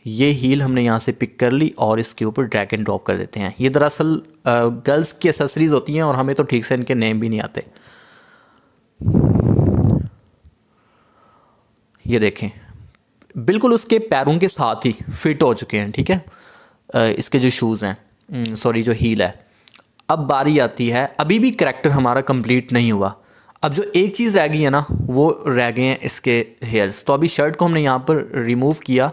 ये हील हमने यहाँ से पिक कर ली और इसके ऊपर ड्रैग एंड ड्रॉप कर देते हैं ये दरअसल गर्ल्स की एसेसरीज़ होती हैं और हमें तो ठीक से इनके नेम भी नहीं आते ये देखें बिल्कुल उसके पैरों के साथ ही फिट हो चुके हैं ठीक है इसके जो शूज़ हैं सॉरी हम्म, जो हील है अब बारी आती है अभी भी करेक्टर हमारा कंप्लीट नहीं हुआ अब जो एक चीज़ रह गई है ना वो रह गए हैं इसके हेयर्स तो अभी शर्ट को हमने यहाँ पर रिमूव किया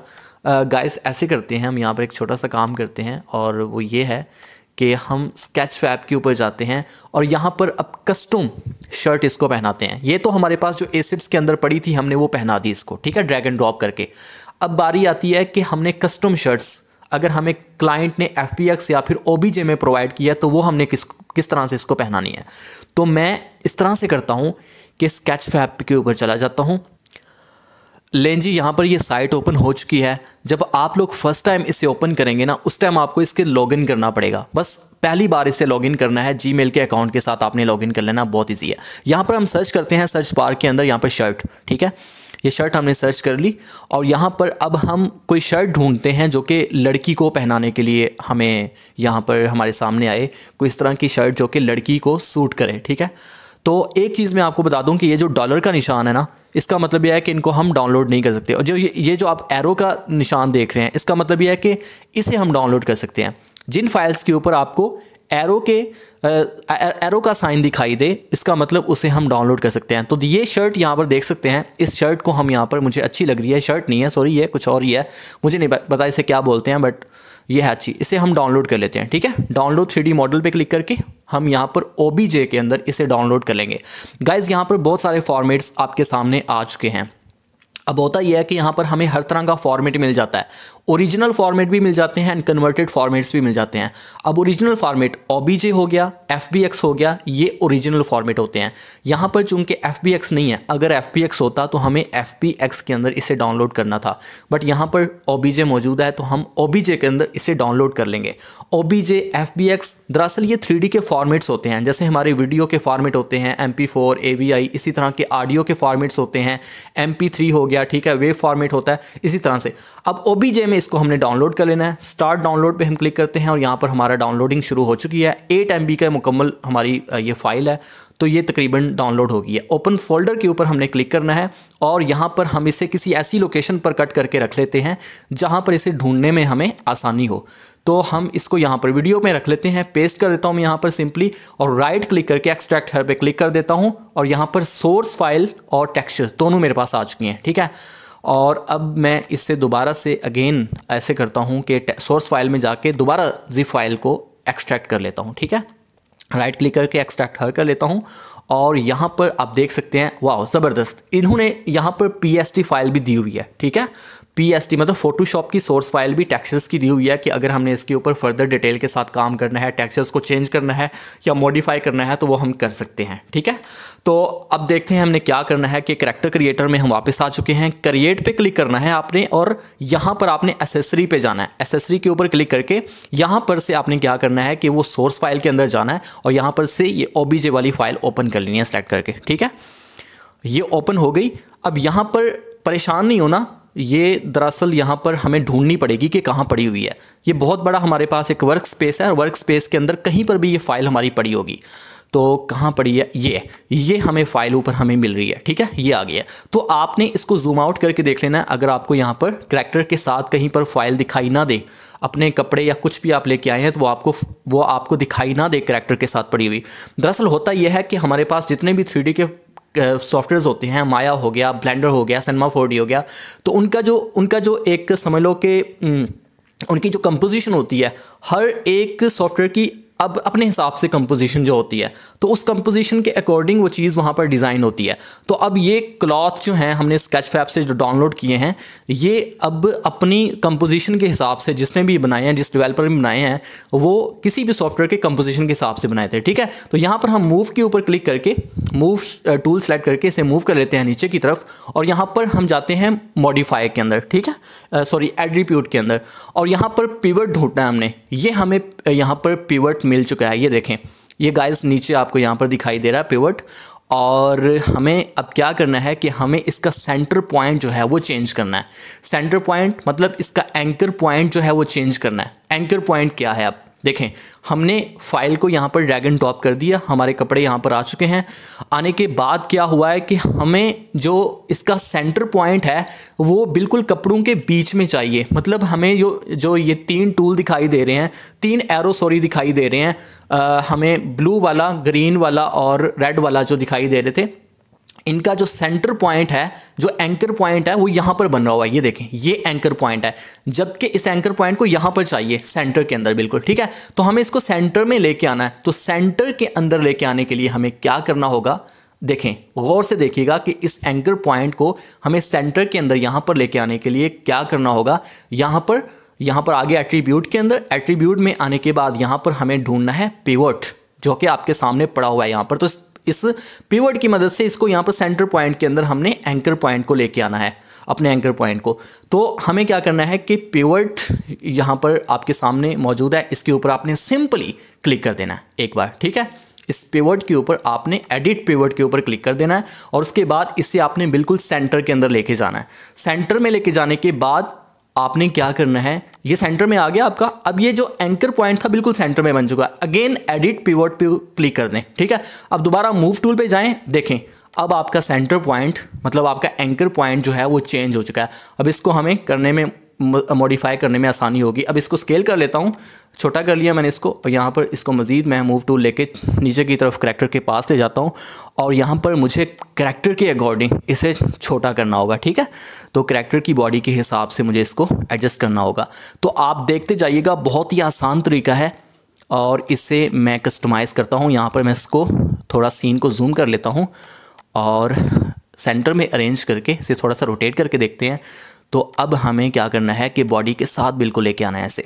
गाइस ऐसे करते हैं हम यहाँ पर एक छोटा सा काम करते हैं और वो ये है कि हम स्केच फैब के ऊपर जाते हैं और यहाँ पर अब कस्टम शर्ट इसको पहनाते हैं ये तो हमारे पास जो एसिड्स के अंदर पड़ी थी हमने वो पहना दी इसको ठीक है ड्रैग एंड ड्रॉप करके अब बारी आती है कि हमने कस्टम शर्ट्स अगर हमें क्लाइंट ने एफ या फिर ओ में प्रोवाइड किया तो वो हमने किस किस तरह से इसको पहनानी है तो मैं इस तरह से करता हूँ कि स्केच फैब के ऊपर चला जाता हूँ लें जी यहाँ पर ये साइट ओपन हो चुकी है जब आप लोग फर्स्ट टाइम इसे ओपन करेंगे ना उस टाइम आपको इसके लॉगिन करना पड़ेगा बस पहली बार इसे लॉगिन करना है जीमेल के अकाउंट के साथ आपने लॉगिन कर लेना बहुत ईजी है यहाँ पर हम सर्च करते हैं सर्च बार के अंदर यहाँ पर शर्ट ठीक है ये शर्ट हमने सर्च कर ली और यहाँ पर अब हम कोई शर्ट ढूंढते हैं जो कि लड़की को पहनाने के लिए हमें यहाँ पर हमारे सामने आए कोई इस तरह की शर्ट जो कि लड़की को सूट करे ठीक है तो एक चीज़ मैं आपको बता दूं कि ये जो डॉलर का निशान है ना इसका मतलब यह है कि इनको हम डाउनलोड नहीं कर सकते और जो ये जो आप एरो का निशान देख रहे हैं इसका मतलब यह है कि इसे हम डाउनलोड कर सकते हैं जिन फाइल्स के ऊपर आपको एरो के एरो का साइन दिखाई दे इसका मतलब उसे हम डाउनलोड कर सकते हैं तो ये शर्ट यहाँ पर देख सकते हैं इस शर्ट को हम यहाँ पर मुझे अच्छी लग रही है शर्ट नहीं है सॉरी ये कुछ और ही है मुझे नहीं पता इसे क्या बोलते हैं बट ये है अच्छी इसे हम डाउनलोड कर लेते हैं ठीक है डाउनलोड थ्री मॉडल पे क्लिक करके हम यहाँ पर ओ के अंदर इसे डाउनलोड कर लेंगे गाइज यहाँ पर बहुत सारे फॉर्मेट्स आपके सामने आ चुके हैं अब होता यह है कि यहाँ पर हमें हर तरह का फॉर्मेट मिल जाता है ओरिजिनल फॉर्मेट भी मिल जाते हैं एंड कन्वर्टेड फॉर्मेट्स भी मिल जाते हैं अब ओरिजिनल फॉर्मेट ओबीजे हो गया एफ हो गया ये ओरिजिनल फॉर्मेट होते हैं यहाँ पर चूंकि एफ नहीं है अगर एफ होता तो हमें एफ के अंदर इसे डाउनलोड करना था बट यहाँ पर ओबीजे मौजूद है तो हम ओबीजे के अंदर इसे डाउनलोड कर लेंगे ओबीजे एफ दरअसल ये थ्री के फॉर्मेट्स होते हैं जैसे हमारे वीडियो के फॉर्मेट होते हैं एम पी इसी तरह के ऑडियो के फॉर्मेट्स होते हैं एम हो गया ठीक है वेव फॉर्मेट होता है इसी तरह से अब ओबीजे में में इसको हमने डाउनलोड कर लेना है स्टार्ट डाउनलोड पे हम क्लिक करते हैं और यहाँ पर हमारा डाउनलोडिंग शुरू हो चुकी है एट एम का मुकम्मल हमारी ये फ़ाइल है तो ये तकरीबन डाउनलोड होगी है ओपन फोल्डर के ऊपर हमने क्लिक करना है और यहाँ पर हम इसे किसी ऐसी लोकेशन पर कट करके रख लेते हैं जहाँ पर इसे ढूंढने में हमें आसानी हो तो हम इसको यहाँ पर वीडियो में रख लेते हैं पेस्ट कर देता हूँ यहाँ पर सिंपली और राइट क्लिक करके एक्सट्रैक्ट हर पे क्लिक कर देता हूँ और यहाँ पर सोर्स फाइल और टेक्सचर दोनों मेरे पास आ चुकी हैं ठीक है और अब मैं इससे दोबारा से अगेन ऐसे करता हूँ कि सोर्स फाइल में जाके दोबारा जी फाइल को एक्सट्रैक्ट कर लेता हूँ ठीक है राइट क्लिक करके एक्सट्रैक्ट हर कर लेता हूँ और यहाँ पर आप देख सकते हैं वाह ज़बरदस्त इन्होंने यहाँ पर पी फाइल भी दी हुई है ठीक है टी मतलब फोटोशॉप की सोर्स फाइल भी टेक्सचर्स की दी हुई है कि अगर हमने इसके ऊपर फर्दर डिटेल के साथ काम करना है टेक्सचर्स को चेंज करना है या मॉडिफाई करना है तो वो हम कर सकते हैं ठीक है तो अब देखते हैं हमने क्या करना है कि करेक्टर क्रिएटर में हम वापस आ चुके हैं क्रिएट पे क्लिक करना है आपने और यहाँ पर आपने एसेसरी पे जाना है एसेसरी के ऊपर क्लिक करके यहाँ पर से आपने क्या करना है कि वो सोर्स फाइल के अंदर जाना है और यहाँ पर से ये ओबीजे वाली फाइल ओपन कर लेनी है सेलेक्ट करके ठीक है ये ओपन हो गई अब यहाँ पर परेशान नहीं होना ये दरअसल यहाँ पर हमें ढूंढनी पड़ेगी कि कहाँ पड़ी हुई है ये बहुत बड़ा हमारे पास एक वर्क स्पेस है और वर्क स्पेस के अंदर कहीं पर भी ये फाइल हमारी पड़ी होगी तो कहाँ पड़ी है ये ये हमें फाइल ऊपर हमें मिल रही है ठीक है ये आ गई है तो आपने इसको जूम आउट करके देख लेना है अगर आपको यहाँ पर करैक्टर के साथ कहीं पर फाइल दिखाई ना दे अपने कपड़े या कुछ भी आप लेके आए हैं तो वो आपको वो आपको दिखाई ना दे करैक्टर के साथ पड़ी हुई दरअसल होता यह है कि हमारे पास जितने भी थ्री के सॉफ्टवेयर्स होते हैं माया हो गया ब्लेंडर हो गया सिनेमा फोर हो गया तो उनका जो उनका जो एक समझ लो कि उनकी जो कंपोजिशन होती है हर एक सॉफ्टवेयर की अब अपने हिसाब से कंपोजिशन जो होती है तो उस कंपोजिशन के अकॉर्डिंग वो चीज़ वहाँ पर डिज़ाइन होती है तो अब ये क्लॉथ जो हैं हमने स्केच फैप से जो डाउनलोड किए हैं ये अब अपनी कंपोजिशन के हिसाब से जिसने भी बनाए हैं जिस डिवेलपर ने बनाए हैं वो किसी भी सॉफ्टवेयर के कंपोजिशन के हिसाब से बनाए थे ठीक है तो यहाँ पर हम मूव के ऊपर क्लिक करके मूव टूल सेलेक्ट करके इसे मूव कर लेते हैं नीचे की तरफ और यहाँ पर हम जाते हैं मॉडिफाई के अंदर ठीक है सॉरी एड्रीप्यूट के अंदर और यहाँ पर पिवट ढूंढना है हमने ये हमें यहाँ पर पिवट मिल चुका है ये देखें ये गाइस नीचे आपको यहाँ पर दिखाई दे रहा है पिवट और हमें अब क्या करना है कि हमें इसका सेंटर पॉइंट जो है वो चेंज करना है सेंटर पॉइंट मतलब इसका एंकर पॉइंट जो है वो चेंज करना है एंकर पॉइंट क्या है अब देखें हमने फाइल को यहाँ पर ड्रैगन टॉप कर दिया हमारे कपड़े यहाँ पर आ चुके हैं आने के बाद क्या हुआ है कि हमें जो इसका सेंटर पॉइंट है वो बिल्कुल कपड़ों के बीच में चाहिए मतलब हमें जो जो ये तीन टूल दिखाई दे रहे हैं तीन एरो सॉरी दिखाई दे रहे हैं आ, हमें ब्लू वाला ग्रीन वाला और रेड वाला जो दिखाई दे रहे थे इनका जो सेंटर पॉइंट है जो एंकर पॉइंट है वो यहाँ पर बन रहा हुआ है ये देखें ये एंकर पॉइंट है जबकि इस एंकर पॉइंट को यहाँ पर चाहिए सेंटर के अंदर बिल्कुल ठीक है तो हमें इसको सेंटर में लेके आना है तो सेंटर के अंदर लेके आने के लिए हमें क्या करना होगा देखें गौर से देखिएगा कि इस एंकर पॉइंट को हमें सेंटर के अंदर यहाँ पर लेके आने के लिए क्या करना होगा यहाँ पर यहाँ पर आगे एट्रीब्यूट के अंदर एट्रीब्यूट में आने के बाद यहाँ पर हमें ढूंढना है पेवर्ट जो कि आपके सामने पड़ा हुआ है यहाँ पर तो इस पिवट की मदद से इसको यहाँ पर सेंटर पॉइंट के अंदर हमने एंकर पॉइंट को लेके आना है अपने एंकर पॉइंट को तो हमें क्या करना है कि पिवट यहाँ पर आपके सामने मौजूद है इसके ऊपर आपने सिंपली क्लिक कर देना है एक बार ठीक है इस पिवट के ऊपर आपने एडिट पिवट के ऊपर क्लिक कर देना है और उसके बाद इसे आपने बिल्कुल सेंटर के अंदर लेके जाना है सेंटर में लेके जाने के बाद आपने क्या करना है ये सेंटर में आ गया आपका अब ये जो एंकर पॉइंट था बिल्कुल सेंटर में बन चुका है अगेन एडिट पिवट पे क्लिक कर दें ठीक है अब दोबारा मूव टूल पे जाएं देखें अब आपका सेंटर पॉइंट मतलब आपका एंकर पॉइंट जो है वो चेंज हो चुका है अब इसको हमें करने में मॉडिफाई करने में आसानी होगी अब इसको स्केल कर लेता हूँ छोटा कर लिया मैंने इसको और यहाँ पर इसको मज़ीद मैं मूव टू लेके नीचे की तरफ करैक्टर के पास ले जाता हूँ और यहाँ पर मुझे करैक्टर के अकॉर्डिंग इसे छोटा करना होगा ठीक है तो करैक्टर की बॉडी के हिसाब से मुझे इसको एडजस्ट करना होगा तो आप देखते जाइएगा बहुत ही आसान तरीका है और इसे मैं कस्टमाइज़ करता हूँ यहाँ पर मैं इसको थोड़ा सीन को जूम कर लेता हूँ और सेंटर में अरेंज करके इसे थोड़ा सा रोटेट करके देखते हैं तो अब हमें क्या करना है कि बॉडी के साथ बिल्कुल लेके आना है ऐसे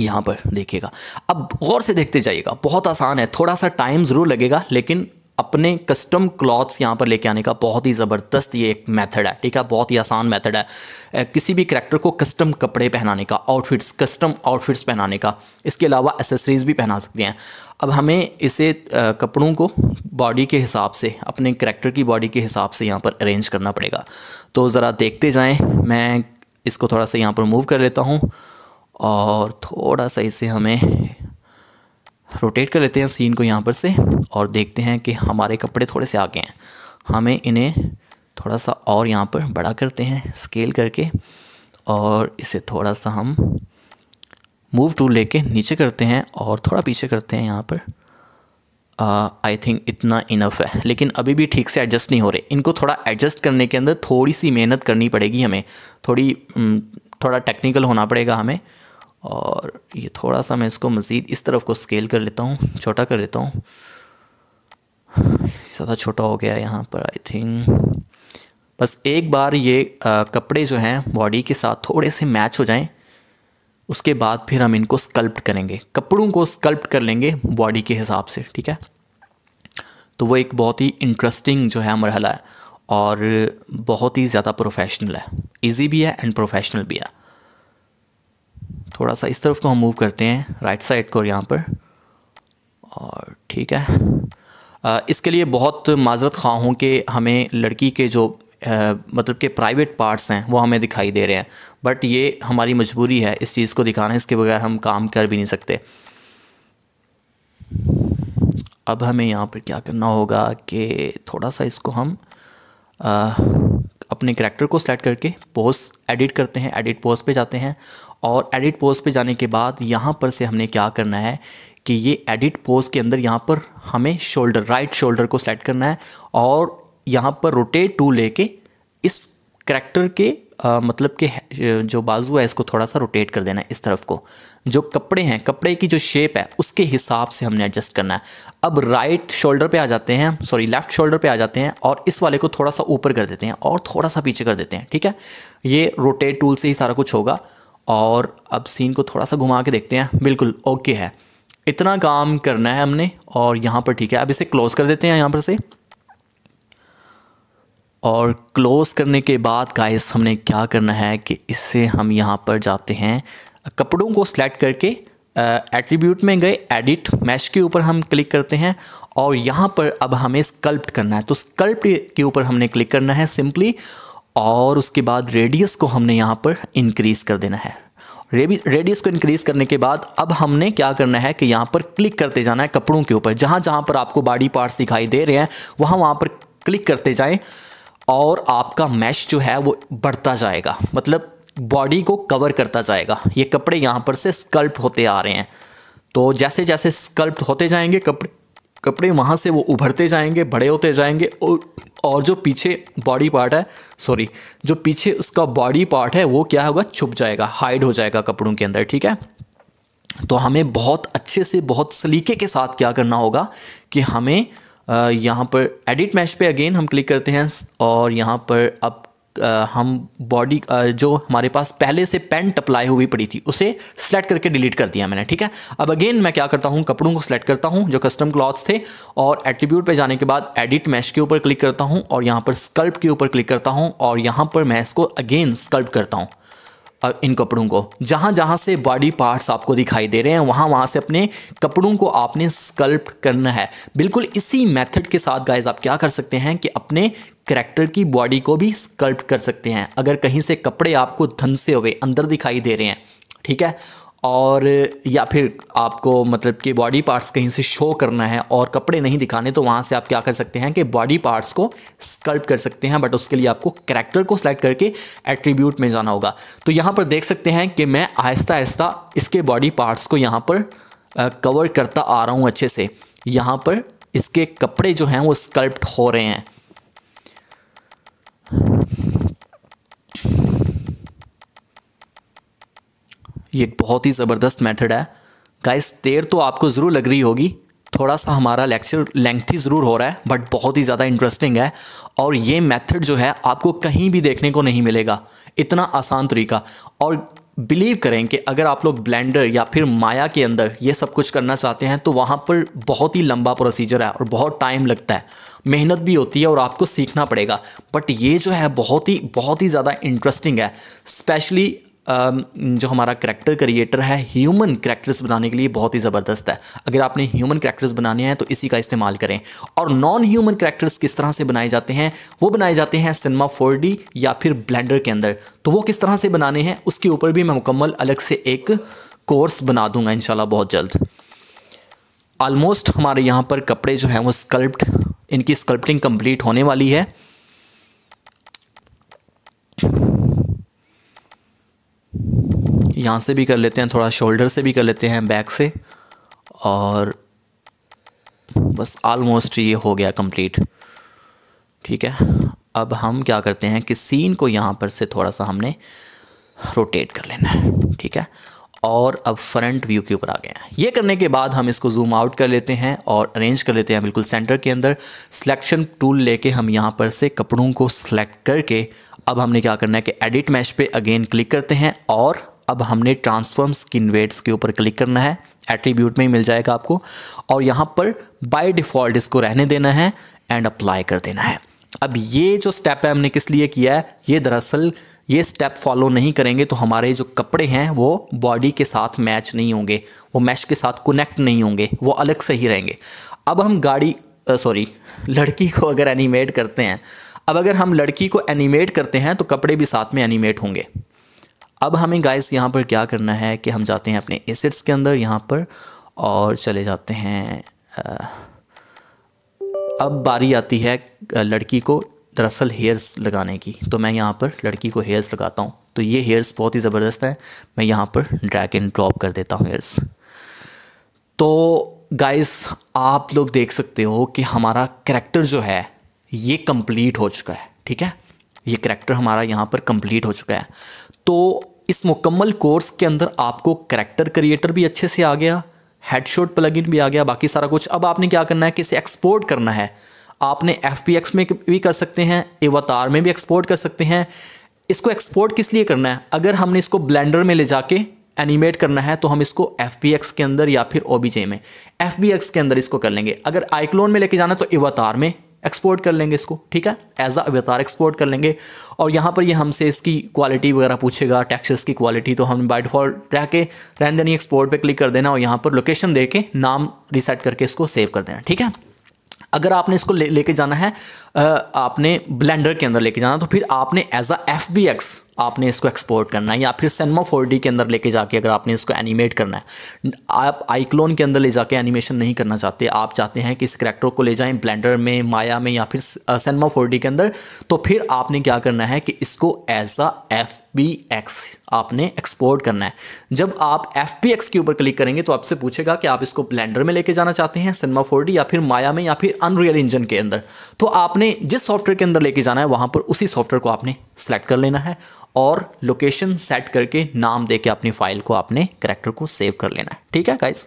यहाँ पर देखिएगा अब गौर से देखते जाइएगा बहुत आसान है थोड़ा सा टाइम ज़रूर लगेगा लेकिन अपने कस्टम क्लॉथ्स यहाँ पर लेके आने का बहुत ही ज़बरदस्त ये एक मेथड है ठीक है बहुत ही आसान मेथड है किसी भी करेक्टर को कस्टम कपड़े पहनाने का आउटफिट्स कस्टम आउटफिट्स पहनाने का इसके अलावा एसेसरीज़ भी पहना सकते हैं अब हमें इसे कपड़ों को बॉडी के हिसाब से अपने करेक्टर की बॉडी के हिसाब से यहाँ पर अरेंज करना पड़ेगा तो ज़रा देखते जाएँ मैं इसको थोड़ा सा यहाँ पर मूव कर लेता हूँ और थोड़ा सा इसे हमें रोटेट कर लेते हैं सीन को यहाँ पर से और देखते हैं कि हमारे कपड़े थोड़े से आगे हैं हमें इन्हें थोड़ा सा और यहाँ पर बड़ा करते हैं स्केल करके और इसे थोड़ा सा हम मूव टूल लेके नीचे करते हैं और थोड़ा पीछे करते हैं यहाँ पर आई थिंक इतना इनफ है लेकिन अभी भी ठीक से एडजस्ट नहीं हो रहे इनको थोड़ा एडजस्ट करने के अंदर थोड़ी सी मेहनत करनी पड़ेगी हमें थोड़ी थोड़ा टेक्निकल होना पड़ेगा हमें और ये थोड़ा सा मैं इसको मज़ीद इस तरफ को स्केल कर लेता हूँ छोटा कर लेता हूँ ज़्यादा छोटा हो गया यहाँ पर आई थिंक बस एक बार ये आ, कपड़े जो हैं बॉडी के साथ थोड़े से मैच हो जाएं उसके बाद फिर हम इनको स्कल्प्ट करेंगे कपड़ों को स्कल्प्ट कर लेंगे बॉडी के हिसाब से ठीक है तो वो एक बहुत ही इंटरेस्टिंग जो है मरहला है और बहुत ही ज़्यादा प्रोफेशनल है इजी भी है एंड प्रोफेशनल भी है थोड़ा सा इस तरफ को हम मूव करते हैं राइट साइड को यहाँ पर और ठीक है आ, इसके लिए बहुत माजरत खा हूँ कि हमें लड़की के जो आ, मतलब के प्राइवेट पार्ट्स हैं वो हमें दिखाई दे रहे हैं बट ये हमारी मजबूरी है इस चीज़ को दिखाना इसके बगैर हम काम कर भी नहीं सकते अब हमें यहाँ पर क्या करना होगा कि थोड़ा सा इसको हम आ, अपने करैक्टर को सेलेक्ट करके पोस्ट एडिट करते हैं एडिट पोस्ट पे जाते हैं और एडिट पोस्ट पे जाने के बाद यहाँ पर से हमने क्या करना है कि ये एडिट पोस्ट के अंदर यहाँ पर हमें शोल्डर राइट शोल्डर को सेलेक्ट करना है और यहाँ पर रोटेट टू लेके इस करेक्टर के आ, मतलब के जो बाजू है इसको थोड़ा सा रोटेट कर देना है इस तरफ को जो कपड़े हैं कपड़े की जो शेप है उसके हिसाब से हमने एडजस्ट करना है अब राइट शोल्डर पे आ जाते हैं सॉरी लेफ़्ट शोल्डर पे आ जाते हैं और इस वाले को थोड़ा सा ऊपर कर देते हैं और थोड़ा सा पीछे कर देते हैं ठीक है ये रोटेट टूल से ही सारा कुछ होगा और अब सीन को थोड़ा सा घुमा के देखते हैं बिल्कुल ओके है इतना काम करना है हमने और यहाँ पर ठीक है अब इसे क्लोज़ कर देते हैं यहाँ पर से और क्लोज़ करने के बाद गाइस हमने क्या करना है कि इससे हम यहाँ पर जाते हैं कपड़ों को सिलेक्ट करके एट्रीब्यूट में गए एडिट मैश के ऊपर हम क्लिक करते हैं और यहाँ पर अब हमें स्कल्प्ट करना है तो स्कल्प्ट के ऊपर हमने क्लिक करना है सिंपली और उसके बाद रेडियस को हमने यहाँ पर इंक्रीज़ कर देना है रेडियस को इंक्रीज़ करने के बाद अब हमने क्या करना है कि यहाँ पर क्लिक करते जाना है कपड़ों के ऊपर जहाँ जहाँ पर आपको बॉडी पार्ट्स दिखाई दे रहे हैं वहाँ वहाँ पर क्लिक करते जाएं और आपका मैश जो है वो बढ़ता जाएगा मतलब बॉडी को कवर करता जाएगा ये कपड़े यहाँ पर से स्कल्प होते आ रहे हैं तो जैसे जैसे स्कल्प होते जाएंगे कपड़े कपड़े वहाँ से वो उभरते जाएंगे बड़े होते जाएंगे और और जो पीछे बॉडी पार्ट है सॉरी जो पीछे उसका बॉडी पार्ट है वो क्या होगा छुप जाएगा हाइड हो जाएगा कपड़ों के अंदर ठीक है तो हमें बहुत अच्छे से बहुत सलीके के साथ क्या करना होगा कि हमें यहाँ पर एडिट मैच पे अगेन हम क्लिक करते हैं और यहाँ पर अब हम बॉडी जो हमारे पास पहले से पेंट अप्लाई हुई पड़ी थी उसे सेलेक्ट करके डिलीट कर दिया मैंने ठीक है अब अगेन मैं क्या करता हूँ कपड़ों को सिलेक्ट करता हूँ जो कस्टम क्लॉथ्स थे और एट्रीब्यूट पे जाने के बाद एडिट मैश के ऊपर क्लिक करता हूँ और यहाँ पर स्कल्प के ऊपर क्लिक करता हूँ और यहाँ पर मैं इसको अगेन स्कल्प करता हूँ इन कपड़ों को जहाँ जहाँ से बॉडी पार्ट्स आपको दिखाई दे रहे हैं वहाँ वहाँ से अपने कपड़ों को आपने स्कल्प करना है बिल्कुल इसी मेथड के साथ गाइज आप क्या कर सकते हैं कि अपने करेक्टर की बॉडी को भी स्कल्प कर सकते हैं अगर कहीं से कपड़े आपको से हुए अंदर दिखाई दे रहे हैं ठीक है और या फिर आपको मतलब कि बॉडी पार्ट्स कहीं से शो करना है और कपड़े नहीं दिखाने तो वहाँ से आप क्या कर सकते हैं कि बॉडी पार्ट्स को स्कल्प कर सकते हैं बट उसके लिए आपको करेक्टर को सेलेक्ट करके एट्रीब्यूट में जाना होगा तो यहाँ पर देख सकते हैं कि मैं आहिस्ता आहिस्ता इसके बॉडी पार्ट्स को यहाँ पर कवर करता आ रहा हूँ अच्छे से यहाँ पर इसके कपड़े जो हैं वो स्कल्प्ट हो रहे हैं ये एक बहुत ही ज़बरदस्त मेथड है गाइस देर तो आपको ज़रूर लग रही होगी थोड़ा सा हमारा लेक्चर लेंथी ज़रूर हो रहा है बट बहुत ही ज़्यादा इंटरेस्टिंग है और ये मेथड जो है आपको कहीं भी देखने को नहीं मिलेगा इतना आसान तरीका और बिलीव करें कि अगर आप लोग ब्लेंडर या फिर माया के अंदर ये सब कुछ करना चाहते हैं तो वहाँ पर बहुत ही लंबा प्रोसीजर है और बहुत टाइम लगता है मेहनत भी होती है और आपको सीखना पड़ेगा बट ये जो है बहुत ही बहुत ही ज़्यादा इंटरेस्टिंग है स्पेशली जो हमारा करैक्टर क्रिएटर है ह्यूमन करैक्टर्स बनाने के लिए बहुत ही ज़बरदस्त है अगर आपने ह्यूमन करैक्टर्स बनाने हैं तो इसी का इस्तेमाल करें और नॉन ह्यूमन करेक्टर्स किस तरह से बनाए जाते हैं वो बनाए जाते हैं सिनेमा फोर या फिर ब्लैंडर के अंदर तो वो किस तरह से बनाने हैं उसके ऊपर भी मैं मुकम्मल अलग से एक कोर्स बना दूंगा इन बहुत जल्द आलमोस्ट हमारे यहाँ पर कपड़े जो हैं वो स्कल्प्ट इनकी स्कल्पटिंग कंप्लीट होने वाली है यहाँ से भी कर लेते हैं थोड़ा शोल्डर से भी कर लेते हैं बैक से और बस आलमोस्ट ये हो गया कंप्लीट ठीक है अब हम क्या करते हैं कि सीन को यहाँ पर से थोड़ा सा हमने रोटेट कर लेना है ठीक है और अब फ्रंट व्यू के ऊपर आ गए हैं ये करने के बाद हम इसको जूम आउट कर लेते हैं और अरेंज कर लेते हैं बिल्कुल सेंटर के अंदर सिलेक्शन टूल लेके हम यहाँ पर से कपड़ों को सिलेक्ट करके अब हमने क्या करना है कि एडिट मैश पे अगेन क्लिक करते हैं और अब हमने ट्रांसफॉर्म स्किन वेट्स के ऊपर क्लिक करना है एट्रीब्यूट में ही मिल जाएगा आपको और यहाँ पर बाय डिफ़ॉल्ट इसको रहने देना है एंड अप्लाई कर देना है अब ये जो स्टेप है हमने किस लिए किया है ये दरअसल ये स्टेप फॉलो नहीं करेंगे तो हमारे जो कपड़े हैं वो बॉडी के साथ मैच नहीं होंगे वो मैश के साथ कनेक्ट नहीं होंगे वो अलग से ही रहेंगे अब हम गाड़ी सॉरी लड़की को अगर एनिमेट करते हैं अब अगर हम लड़की को एनिमेट करते हैं तो कपड़े भी साथ में एनिमेट होंगे अब हमें गाइस यहाँ पर क्या करना है कि हम जाते हैं अपने एसेट्स के अंदर यहाँ पर और चले जाते हैं अब बारी आती है लड़की को दरअसल हेयर्स लगाने की तो मैं यहाँ पर लड़की को हेयर्स लगाता हूँ तो ये हेयर्स बहुत ही ज़बरदस्त है मैं यहाँ पर ड्रैग एंड ड्रॉप कर देता हूँ हेयर्स तो गाइस आप लोग देख सकते हो कि हमारा करेक्टर जो है ये कंप्लीट हो चुका है ठीक है ये करेक्टर हमारा यहाँ पर कंप्लीट हो चुका है तो इस मुकम्मल कोर्स के अंदर आपको करेक्टर क्रिएटर भी अच्छे से आ गया हेडशॉट प्लगइन भी आ गया बाकी सारा कुछ अब आपने क्या करना है कि इसे एक्सपोर्ट करना है आपने एफ में भी कर सकते हैं एवतार में भी एक्सपोर्ट कर सकते हैं इसको एक्सपोर्ट किस लिए करना है अगर हमने इसको ब्लेंडर में ले जाके एनिमेट करना है तो हम इसको एफ के अंदर या फिर ओ में एफ के अंदर इसको कर लेंगे अगर आइक्लोन में लेके जाना है तो एवतार में एक्सपोर्ट कर लेंगे इसको ठीक है एज अ अवतार एक्सपोर्ट कर लेंगे और यहाँ पर ये हमसे इसकी क्वालिटी वगैरह पूछेगा टैक्सेस की क्वालिटी तो हम बाई डिफॉल्ट रह के रहन देनी एक्सपोर्ट पे क्लिक कर देना और यहाँ पर लोकेशन दे के नाम रिसेट करके इसको सेव कर देना ठीक है अगर आपने इसको ले लेके जाना है आपने ब्लेंडर के अंदर लेके जाना तो फिर आपने as a F B X आपने इसको एक्सपोर्ट करना है या फिर सनमा फोर के अंदर लेके जाके अगर आपने इसको एनिमेट करना है आप आईक्लोन के अंदर ले जाके एनिमेशन नहीं करना चाहते आप चाहते हैं कि इस करेक्टर को ले जाएं ब्लेंडर में माया में या फिर सेनमा फोर के अंदर तो फिर आपने क्या करना है कि इसको as a F B X आपने एक्सपोर्ट करना है जब आप एफ बी एक्स के ऊपर क्लिक करेंगे तो आपसे पूछेगा कि आप इसको ब्लेंडर में लेके जाना चाहते हैं सिनेमा फोर या फिर माया में या फिर अनरियल इंजन के अंदर तो आपने जिस सॉफ्टवेयर के अंदर लेके जाना है वहाँ पर उसी सॉफ्टवेयर को आपने सेलेक्ट कर लेना है और लोकेशन सेट करके नाम दे के अपनी फाइल को अपने करेक्टर को सेव कर लेना है ठीक है गाइस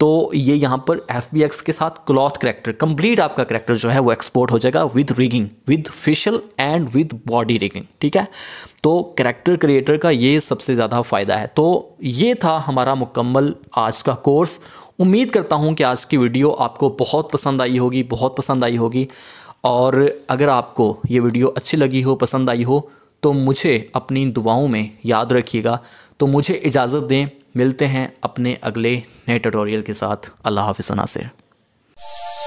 तो ये यहाँ पर एफ के साथ क्लॉथ करेक्टर कंप्लीट आपका करेक्टर जो है वो एक्सपोर्ट हो जाएगा with rigging with facial and with body rigging ठीक है तो करेक्टर क्रिएटर का ये सबसे ज़्यादा फ़ायदा है तो ये था हमारा मुकम्मल आज का कोर्स उम्मीद करता हूँ कि आज की वीडियो आपको बहुत पसंद आई होगी बहुत पसंद आई होगी और अगर आपको ये वीडियो अच्छी लगी हो पसंद आई हो तो मुझे अपनी दुआओं में याद रखिएगा तो मुझे इजाज़त दें मिलते हैं अपने अगले नए ट्यूटोरियल के साथ अल्लाह हाफिस नासिर